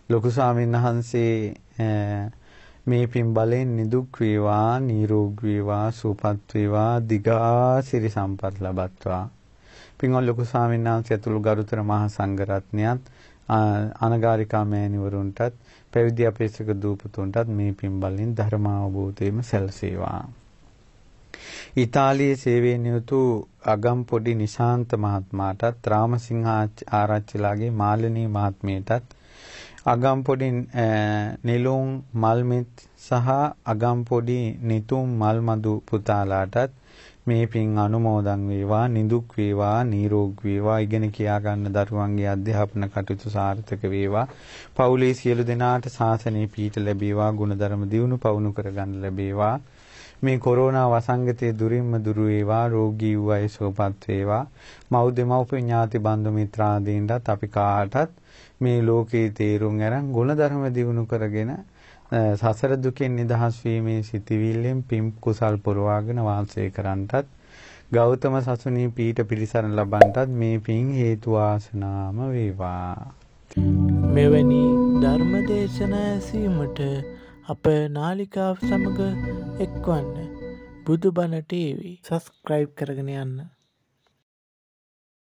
ලොකු ස්වාමීන් වහන්සේ මේ පින් බලෙන් නිදුක් වේවා, නිරෝගී වේවා, සුවපත් වේවා, දිගාසිරි සම්පත් ලබත්වා. පින්වත් ලොකු ස්වාමීන් වහන්සේ ඇතුළු ගරුතර මහා සංඝ රත්නයත් අනගාരികා මෑණිවරුන්ටත් පැවිදි අපේසක දූපතුන්ටත් මේ පින් බලෙන් ධර්ම අවබෝධයේම සැලසේවා. ඉතාලියේ සේවයෙන් යුතු අගම්පොඩි නිශාන්ත මහත්මයාටත් රාමසිංහ ආරච්චිලාගේ මාළිනී මහත්මියටත් අගම්පොඩි නිලුම් මල්මිත් සහ අගම්පොඩි නිතුම් මල්මදු පුතාලාටත් මේ පින් අනුමෝදන් වේවා නිදුක් වේවා නිරෝගී වේවා ඉගෙන කියා ගන්න දරුවන්ගේ අධ්‍යාපන කටයුතු සාර්ථක වේවා පවුලේ සියලු දෙනාට ශාසනීය පීඨ ලැබේවා ගුණධර්ම දියුණු පවුණු කර ගන්න ලැබේවා මේ කොරෝනා වසංගතයේ දුරින්ම දුරු වේවා රෝගී වූ අය සුවපත් වේවා මව් දෙමව්පිය ඥාති බන්ධු මිත්‍රාදීන්ටත් අපි කාටත් මේ ලෝකේ තේරුම් අරන් ගුණධර්ම දියුණු කරගෙන සසර දුකෙන් නිදහස් වීමේ සිටිවිල්ලෙන් පිම් කුසල් පුරවාගෙන වාසය කරන්ටත් ගෞතම සසුනී පීඨ පිරිසරණ ලබන්ටත් මේ පින් හේතු වාසනාම වේවා මෙවැනි ධර්ම දේශනා ඇසීමට අප නාලිකාව සමඟ එක්වන්න බුදු බණටේවී සස්ක්‍රයිබ් කරගෙන යන්න.